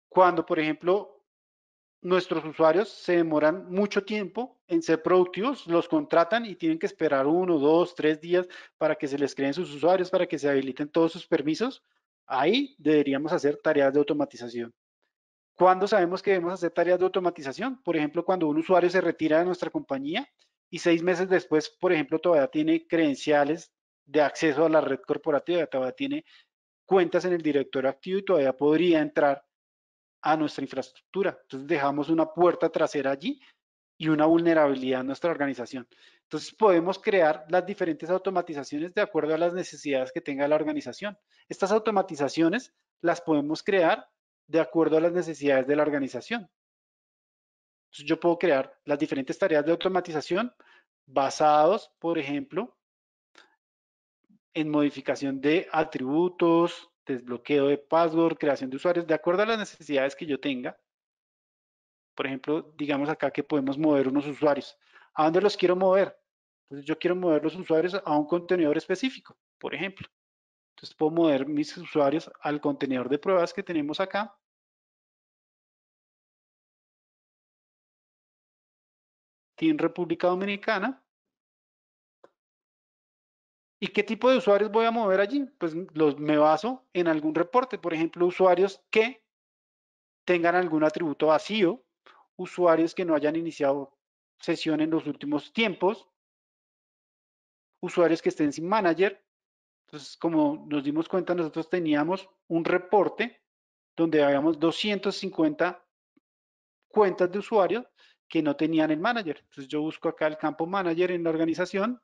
Cuando, por ejemplo, nuestros usuarios se demoran mucho tiempo en ser productivos, los contratan y tienen que esperar uno, dos, tres días para que se les creen sus usuarios, para que se habiliten todos sus permisos. Ahí deberíamos hacer tareas de automatización. ¿Cuándo sabemos que debemos hacer tareas de automatización? Por ejemplo, cuando un usuario se retira de nuestra compañía y seis meses después, por ejemplo, todavía tiene credenciales de acceso a la red corporativa, todavía tiene cuentas en el director activo y todavía podría entrar a nuestra infraestructura. Entonces dejamos una puerta trasera allí y una vulnerabilidad en nuestra organización. Entonces podemos crear las diferentes automatizaciones de acuerdo a las necesidades que tenga la organización. Estas automatizaciones las podemos crear de acuerdo a las necesidades de la organización. Entonces, yo puedo crear las diferentes tareas de automatización basados, por ejemplo, en modificación de atributos, desbloqueo de password, creación de usuarios, de acuerdo a las necesidades que yo tenga. Por ejemplo, digamos acá que podemos mover unos usuarios. ¿A dónde los quiero mover? Entonces yo quiero mover los usuarios a un contenedor específico, por ejemplo. Entonces puedo mover mis usuarios al contenedor de pruebas que tenemos acá en República Dominicana. ¿Y qué tipo de usuarios voy a mover allí? Pues mm, los, me baso en algún reporte, por ejemplo, usuarios que tengan algún atributo vacío, usuarios que no hayan iniciado sesión en los últimos tiempos, usuarios que estén sin manager. Entonces, como nos dimos cuenta, nosotros teníamos un reporte donde habíamos 250 cuentas de usuarios que no tenían el manager. Entonces yo busco acá el campo manager en la organización.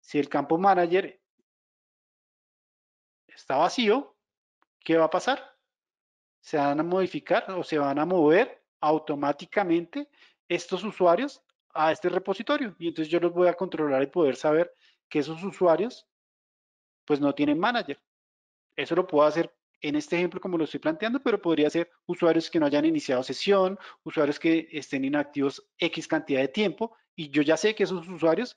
Si el campo manager está vacío, ¿qué va a pasar? Se van a modificar o se van a mover automáticamente estos usuarios a este repositorio. Y entonces yo los voy a controlar y poder saber que esos usuarios pues no tienen manager. Eso lo puedo hacer en este ejemplo como lo estoy planteando, pero podría ser usuarios que no hayan iniciado sesión, usuarios que estén inactivos X cantidad de tiempo, y yo ya sé que esos usuarios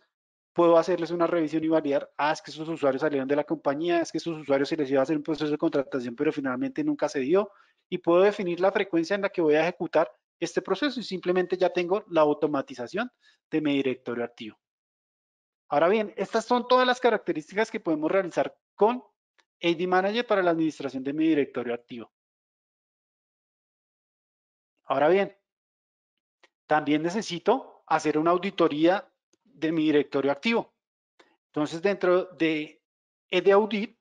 puedo hacerles una revisión y validar, ah, es que esos usuarios salieron de la compañía, es que esos usuarios se les iba a hacer un proceso de contratación, pero finalmente nunca se dio, y puedo definir la frecuencia en la que voy a ejecutar este proceso y simplemente ya tengo la automatización de mi directorio activo. Ahora bien, estas son todas las características que podemos realizar con AD Manager para la administración de mi directorio activo. Ahora bien, también necesito hacer una auditoría de mi directorio activo. Entonces, dentro de ED Audit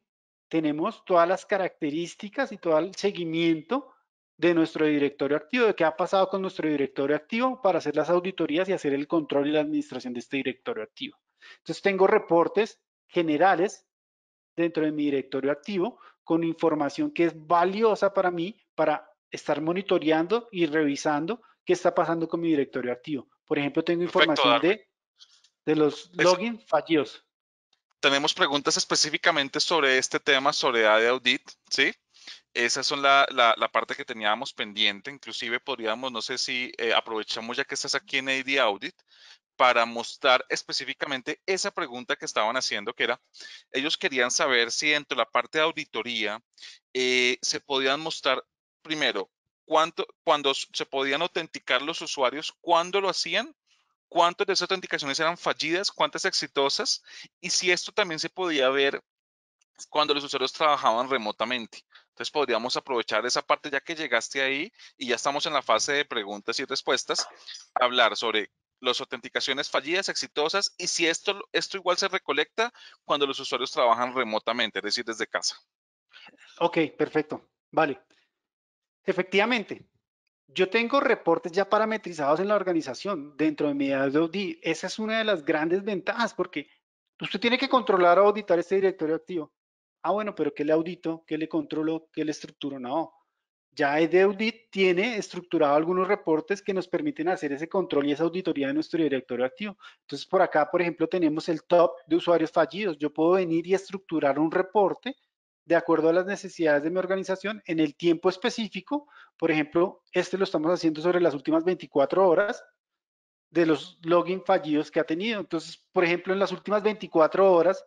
tenemos todas las características y todo el seguimiento de nuestro directorio activo, de qué ha pasado con nuestro directorio activo para hacer las auditorías y hacer el control y la administración de este directorio activo. Entonces tengo reportes generales dentro de mi directorio activo con información que es valiosa para mí para estar monitoreando y revisando qué está pasando con mi directorio activo. Por ejemplo, tengo información de, de los logins fallidos. Tenemos preguntas específicamente sobre este tema, sobre AD Audit, ¿sí? Esa es la, parte que teníamos pendiente. Inclusive podríamos, no sé si eh, aprovechamos ya que estás aquí en AD Audit, para mostrar específicamente esa pregunta que estaban haciendo, que era, ellos querían saber si dentro de la parte de auditoría eh, se podían mostrar, primero, cuánto, cuando se podían autenticar los usuarios, cuándo lo hacían, cuántas de esas autenticaciones eran fallidas, cuántas exitosas, y si esto también se podía ver cuando los usuarios trabajaban remotamente. Entonces podríamos aprovechar esa parte ya que llegaste ahí y ya estamos en la fase de preguntas y respuestas, hablar sobre las autenticaciones fallidas, exitosas, y si esto, esto igual se recolecta cuando los usuarios trabajan remotamente, es decir, desde casa. Ok, perfecto. Vale. Efectivamente, yo tengo reportes ya parametrizados en la organización dentro de mi ADODI. Esa es una de las grandes ventajas porque usted tiene que controlar o auditar este directorio activo. Ah, bueno, pero ¿qué le audito? ¿Qué le controlo? ¿Qué le estructuro? No, ya Edeudit tiene estructurado algunos reportes que nos permiten hacer ese control y esa auditoría de nuestro directorio activo. Entonces, por acá, por ejemplo, tenemos el top de usuarios fallidos. Yo puedo venir y estructurar un reporte de acuerdo a las necesidades de mi organización en el tiempo específico. Por ejemplo, este lo estamos haciendo sobre las últimas 24 horas de los login fallidos que ha tenido. Entonces, por ejemplo, en las últimas 24 horas,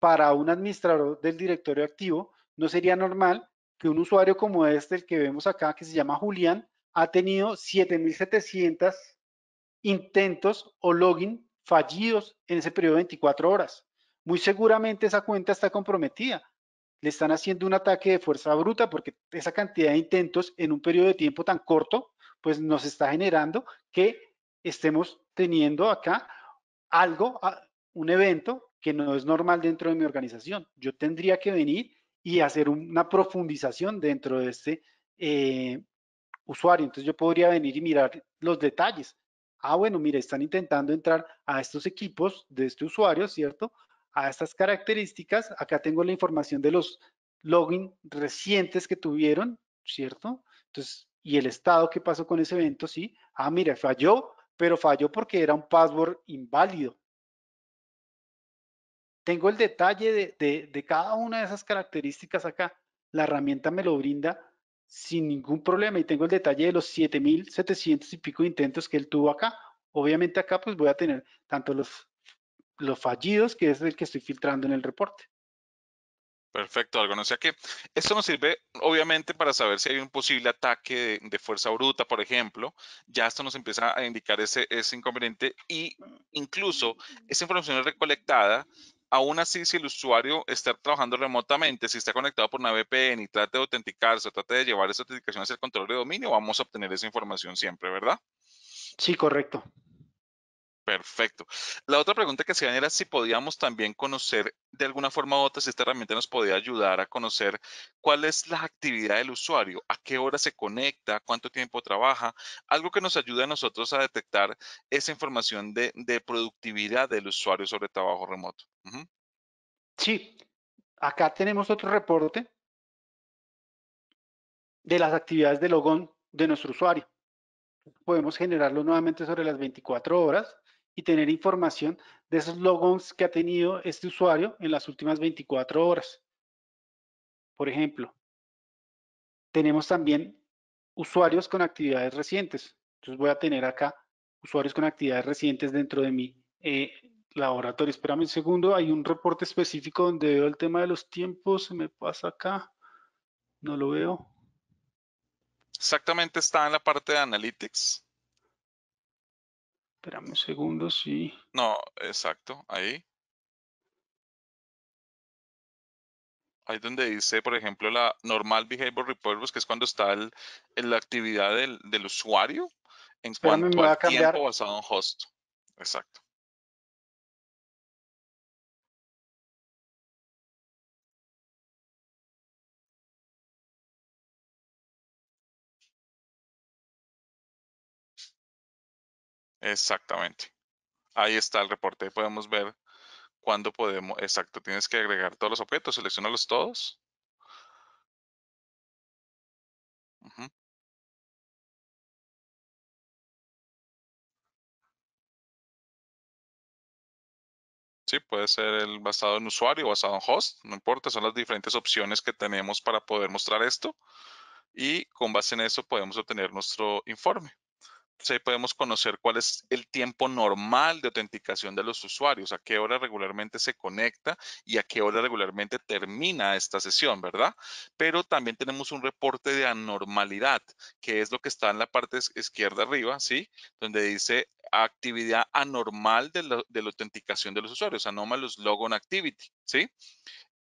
para un administrador del directorio activo, no sería normal un usuario como este, el que vemos acá, que se llama Julián, ha tenido 7.700 intentos o login fallidos en ese periodo de 24 horas. Muy seguramente esa cuenta está comprometida. Le están haciendo un ataque de fuerza bruta porque esa cantidad de intentos en un periodo de tiempo tan corto, pues nos está generando que estemos teniendo acá algo, ah, un evento que no es normal dentro de mi organización. Yo tendría que venir y hacer una profundización dentro de este eh, usuario. Entonces yo podría venir y mirar los detalles. Ah, bueno, mire, están intentando entrar a estos equipos de este usuario, ¿cierto? A estas características. Acá tengo la información de los login recientes que tuvieron, ¿cierto? Entonces, y el estado que pasó con ese evento, ¿sí? Ah, mire, falló, pero falló porque era un password inválido. Tengo el detalle de, cada una de esas características acá. La herramienta me lo brinda sin ningún problema y tengo el detalle de los 7700 y pico intentos que él tuvo acá. Obviamente acá pues voy a tener tanto los, los fallidos, que es el que estoy filtrando en el reporte. Perfecto, algo. no sea que esto nos sirve, obviamente, para saber si hay un posible ataque de, fuerza bruta, por ejemplo. Ya esto nos empieza a indicar ese, inconveniente y incluso esa información recolectada aún así, si el usuario está trabajando remotamente, si está conectado por una VPN y trata de autenticarse, trata de llevar esa autenticación hacia el control de dominio, vamos a obtener esa información siempre, ¿verdad? Sí, correcto. Perfecto. La otra pregunta que hacían era si podíamos también conocer de alguna forma u otra, si esta herramienta nos podía ayudar a conocer cuál es la actividad del usuario, a qué hora se conecta, cuánto tiempo trabaja, algo que nos ayude a nosotros a detectar esa información de, productividad del usuario sobre trabajo remoto. Sí, acá tenemos otro reporte de las actividades de logón de nuestro usuario podemos generarlo nuevamente sobre las 24 horas y tener información de esos logons que ha tenido este usuario en las últimas 24 horas. Por ejemplo, tenemos también usuarios con actividades recientes. Entonces voy a tener acá usuarios con actividades recientes dentro de mi eh, laboratorio. Espérame un segundo, hay un reporte específico donde veo el tema de los tiempos, se me pasa acá, no lo veo. Exactamente está en la parte de Analytics. Espérame un segundo, sí. No, exacto, ahí. Ahí donde dice, por ejemplo, la normal behavior report, pues, que es cuando está el, la actividad del, usuario en cuanto al tiempo basado en host. Exacto. Exactamente. Ahí está el reporte. podemos ver cuándo podemos. Exacto, tienes que agregar todos los objetos, seleccionarlos todos. Sí, puede ser el basado en usuario o basado en host, no importa, son las diferentes opciones que tenemos para poder mostrar esto y con base en eso podemos obtener nuestro informe ahí podemos conocer cuál es el tiempo normal de autenticación de los usuarios, a qué hora regularmente se conecta y a qué hora regularmente termina esta sesión, ¿verdad? Pero también tenemos un reporte de anormalidad, que es lo que está en la parte izquierda arriba, ¿sí? Donde dice actividad anormal de la, de autenticación de los usuarios, anomalous logon activity, ¿sí?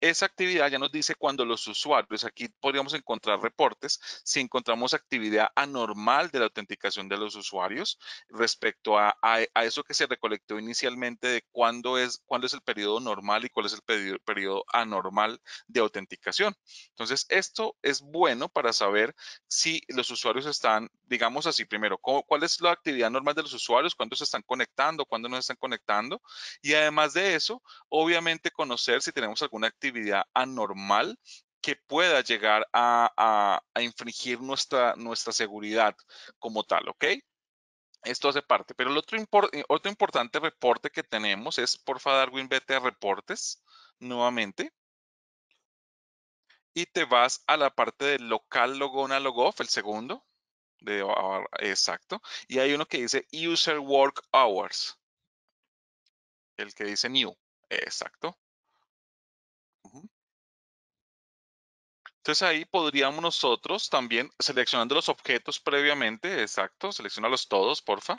Esa actividad ya nos dice cuando los usuarios, pues aquí podríamos encontrar reportes, si encontramos actividad anormal de la autenticación de los usuarios respecto a, a, eso que se recolectó inicialmente de cuándo es, es el periodo normal y cuál es el periodo, periodo anormal de autenticación. Entonces, esto es bueno para saber si los usuarios están, digamos así, primero, cuál es la actividad normal de los usuarios, cuándo se están conectando, cuándo no se están conectando. Y además de eso, obviamente conocer si tenemos alguna actividad anormal que pueda llegar a, infringir nuestra, nuestra seguridad como tal, ¿ok? Esto hace parte. Pero el otro, eh, otro importante reporte que tenemos es, porfa, Darwin, vete a reportes nuevamente. Y te vas a la parte del local logona logoff, el segundo. De, exacto. Y hay uno que dice user work hours. El que dice new. Exacto. Entonces ahí podríamos nosotros también, seleccionando los objetos previamente, exacto, seleccionarlos todos, porfa.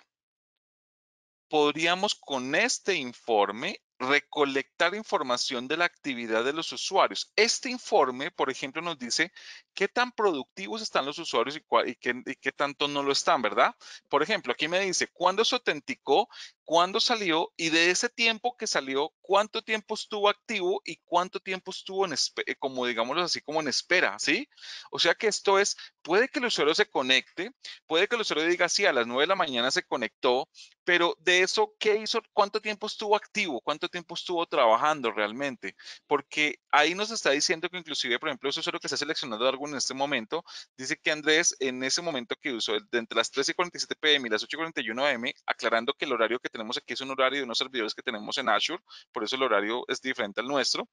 Podríamos con este informe recolectar información de la actividad de los usuarios. Este informe, por ejemplo, nos dice qué tan productivos están los usuarios y, qué, tanto no lo están, ¿verdad? Por ejemplo, aquí me dice cuándo se autenticó cuándo salió y de ese tiempo que salió, cuánto tiempo estuvo activo y cuánto tiempo estuvo en, eh, como digámoslo así, como en espera, ¿sí? O sea que esto es, puede que el usuario se conecte, puede que el usuario diga, sí, a las 9 de la mañana se conectó, pero de eso, ¿qué hizo? ¿Cuánto tiempo estuvo activo? ¿Cuánto tiempo estuvo trabajando realmente? Porque ahí nos está diciendo que inclusive, por ejemplo, ese usuario que está seleccionando algo en este momento, dice que Andrés en ese momento que usó entre las 3 y 47 pm y las 8 y 41 am, aclarando que el horario que tenemos aquí es un horario de unos servidores que tenemos en Azure, por eso el horario es diferente al nuestro.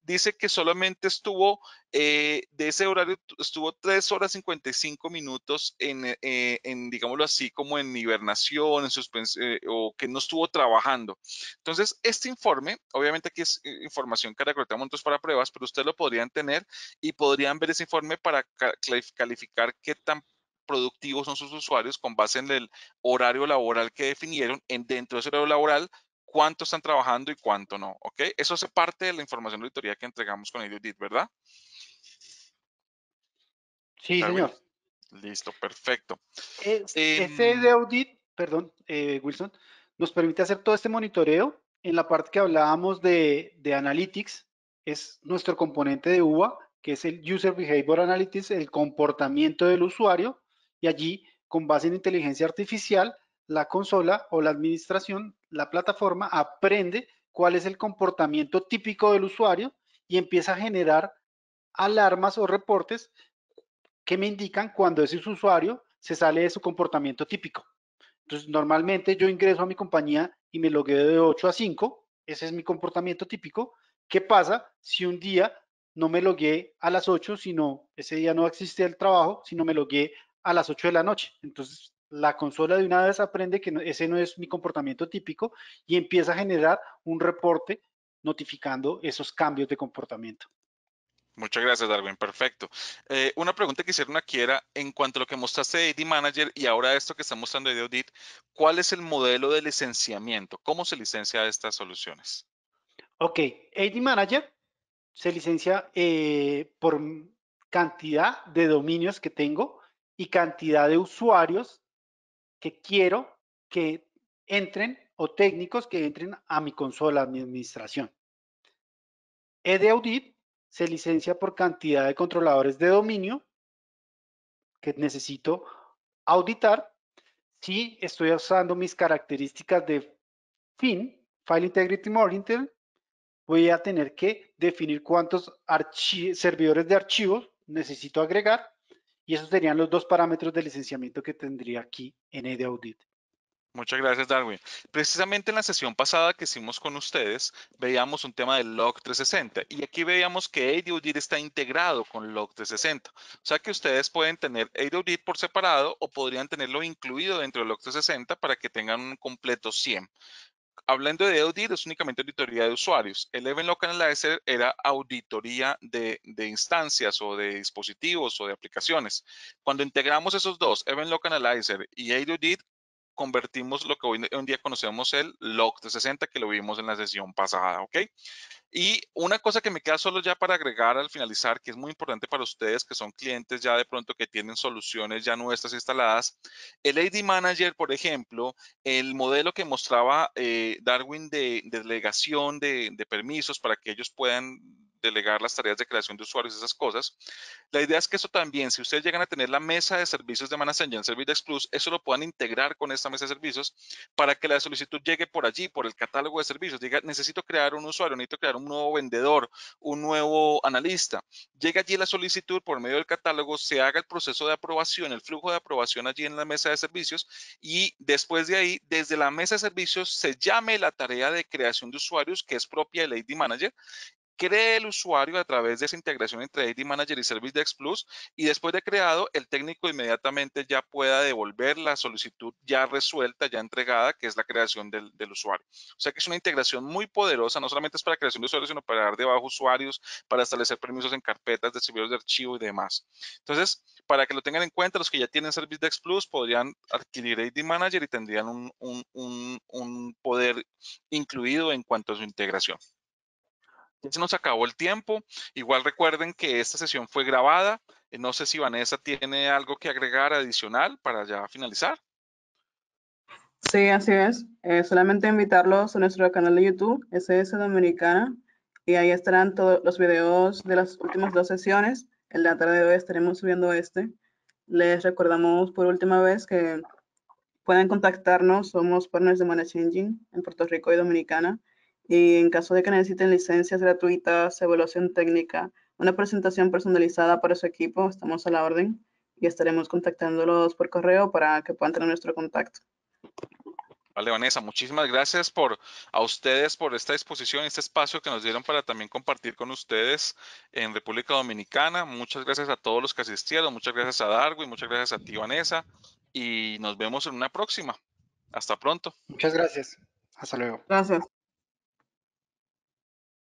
Dice que solamente estuvo, eh, de ese horario estuvo 3 horas 55 minutos en, eh, en digámoslo así, como en hibernación, en suspensión, eh, o que no estuvo trabajando. Entonces, este informe, obviamente aquí es información que recortamos para pruebas, pero ustedes lo podrían tener y podrían ver ese informe para calificar qué tan productivos son sus usuarios con base en el horario laboral que definieron, en dentro de ese horario laboral, cuánto están trabajando y cuánto no, ¿ok? Eso hace parte de la información de auditoría que entregamos con el audit, ¿verdad? Sí, señor. Listo, perfecto. de em, audit, perdón, eh, Wilson, nos permite hacer todo este monitoreo. En la parte que hablábamos de, de Analytics, es nuestro componente de UBA, que es el User Behavior Analytics, el comportamiento del usuario, y allí, con base en inteligencia artificial, la consola o la administración, la plataforma aprende cuál es el comportamiento típico del usuario y empieza a generar alarmas o reportes que me indican cuando ese usuario se sale de su comportamiento típico. Entonces, normalmente yo ingreso a mi compañía y me logueo de 8 a 5, ese es mi comportamiento típico. ¿Qué pasa si un día no me logué a las 8, sino ese día no existe el trabajo, sino me logué a las 8 de la noche. Entonces, la consola de una vez aprende que ese no es mi comportamiento típico y empieza a generar un reporte notificando esos cambios de comportamiento. Muchas gracias, Darwin. Perfecto. Eh, una pregunta que hicieron aquí era, en cuanto a lo que mostraste de AD Manager y ahora esto que está mostrando de Audit, ¿cuál es el modelo de licenciamiento? ¿Cómo se licencia estas soluciones? Ok, AD Manager se licencia eh, por cantidad de dominios que tengo y cantidad de usuarios que quiero que entren o técnicos que entren a mi consola, a mi administración. EDAudit se licencia por cantidad de controladores de dominio que necesito auditar si estoy usando mis características de fin, File Integrity Monitoring, voy a tener que definir cuántos servidores de archivos necesito agregar y esos serían los dos parámetros de licenciamiento que tendría aquí en e de Audit. Muchas gracias, Darwin. Precisamente en la sesión pasada que hicimos con ustedes, veíamos un tema del Log 360 y aquí veíamos que e Audit está integrado con Log 360. O sea que ustedes pueden tener e Audit por separado o podrían tenerlo incluido dentro de Log 360 para que tengan un completo 100 hablando de audit, es únicamente auditoría de usuarios. Event Local Analyzer era auditoría de, de, instancias o de dispositivos o de aplicaciones. Cuando integramos esos dos, Event Localizer Analyzer y Audit, convertimos lo que hoy en día conocemos el lock 360 60 que lo vimos en la sesión pasada, ¿ok? Y una cosa que me queda solo ya para agregar al finalizar, que es muy importante para ustedes que son clientes ya de pronto que tienen soluciones ya nuestras instaladas, el AD Manager, por ejemplo, el modelo que mostraba eh, Darwin de, delegación de, de permisos para que ellos puedan delegar las tareas de creación de usuarios, esas cosas. La idea es que eso también, si ustedes llegan a tener la mesa de servicios de manager en service Plus, eso lo puedan integrar con esta mesa de servicios para que la solicitud llegue por allí, por el catálogo de servicios. Diga, necesito crear un usuario, necesito crear un nuevo vendedor, un nuevo analista. Llega allí la solicitud por medio del catálogo, se haga el proceso de aprobación, el flujo de aprobación allí en la mesa de servicios y después de ahí, desde la mesa de servicios, se llame la tarea de creación de usuarios que es propia del AD Manager cree el usuario a través de esa integración entre ID Manager y Service Dex Plus y después de creado, el técnico inmediatamente ya pueda devolver la solicitud ya resuelta, ya entregada, que es la creación del, usuario. O sea que es una integración muy poderosa, no solamente es para creación de usuarios, sino para dar de bajo usuarios, para establecer permisos en carpetas, de servidores de archivo y demás. Entonces, para que lo tengan en cuenta, los que ya tienen Service Dex Plus podrían adquirir AD Manager y tendrían un poder incluido en cuanto a su integración. Ya se nos acabó el tiempo. Igual recuerden que esta sesión fue grabada. Eh, no sé si Vanessa tiene algo que agregar adicional para ya finalizar. Sí, así es. Eh, solamente invitarlos a nuestro canal de YouTube, SS Dominicana, y ahí estarán todos los videos de las últimas dos sesiones. El de la tarde de hoy estaremos subiendo este. Les recordamos por última vez que pueden contactarnos. Somos partners de Money Changing en Puerto Rico y Dominicana. Y en caso de que necesiten licencias gratuitas, evaluación técnica, una presentación personalizada para su equipo, estamos a la orden y estaremos contactándolos por correo para que puedan tener nuestro contacto. Vale, Vanessa, muchísimas gracias por a ustedes por esta disposición, este espacio que nos dieron para también compartir con ustedes en República Dominicana. Muchas gracias a todos los que asistieron, muchas gracias a Darwin, muchas gracias a ti, Vanessa, y nos vemos en una próxima. Hasta pronto. Muchas gracias. Hasta luego. Gracias.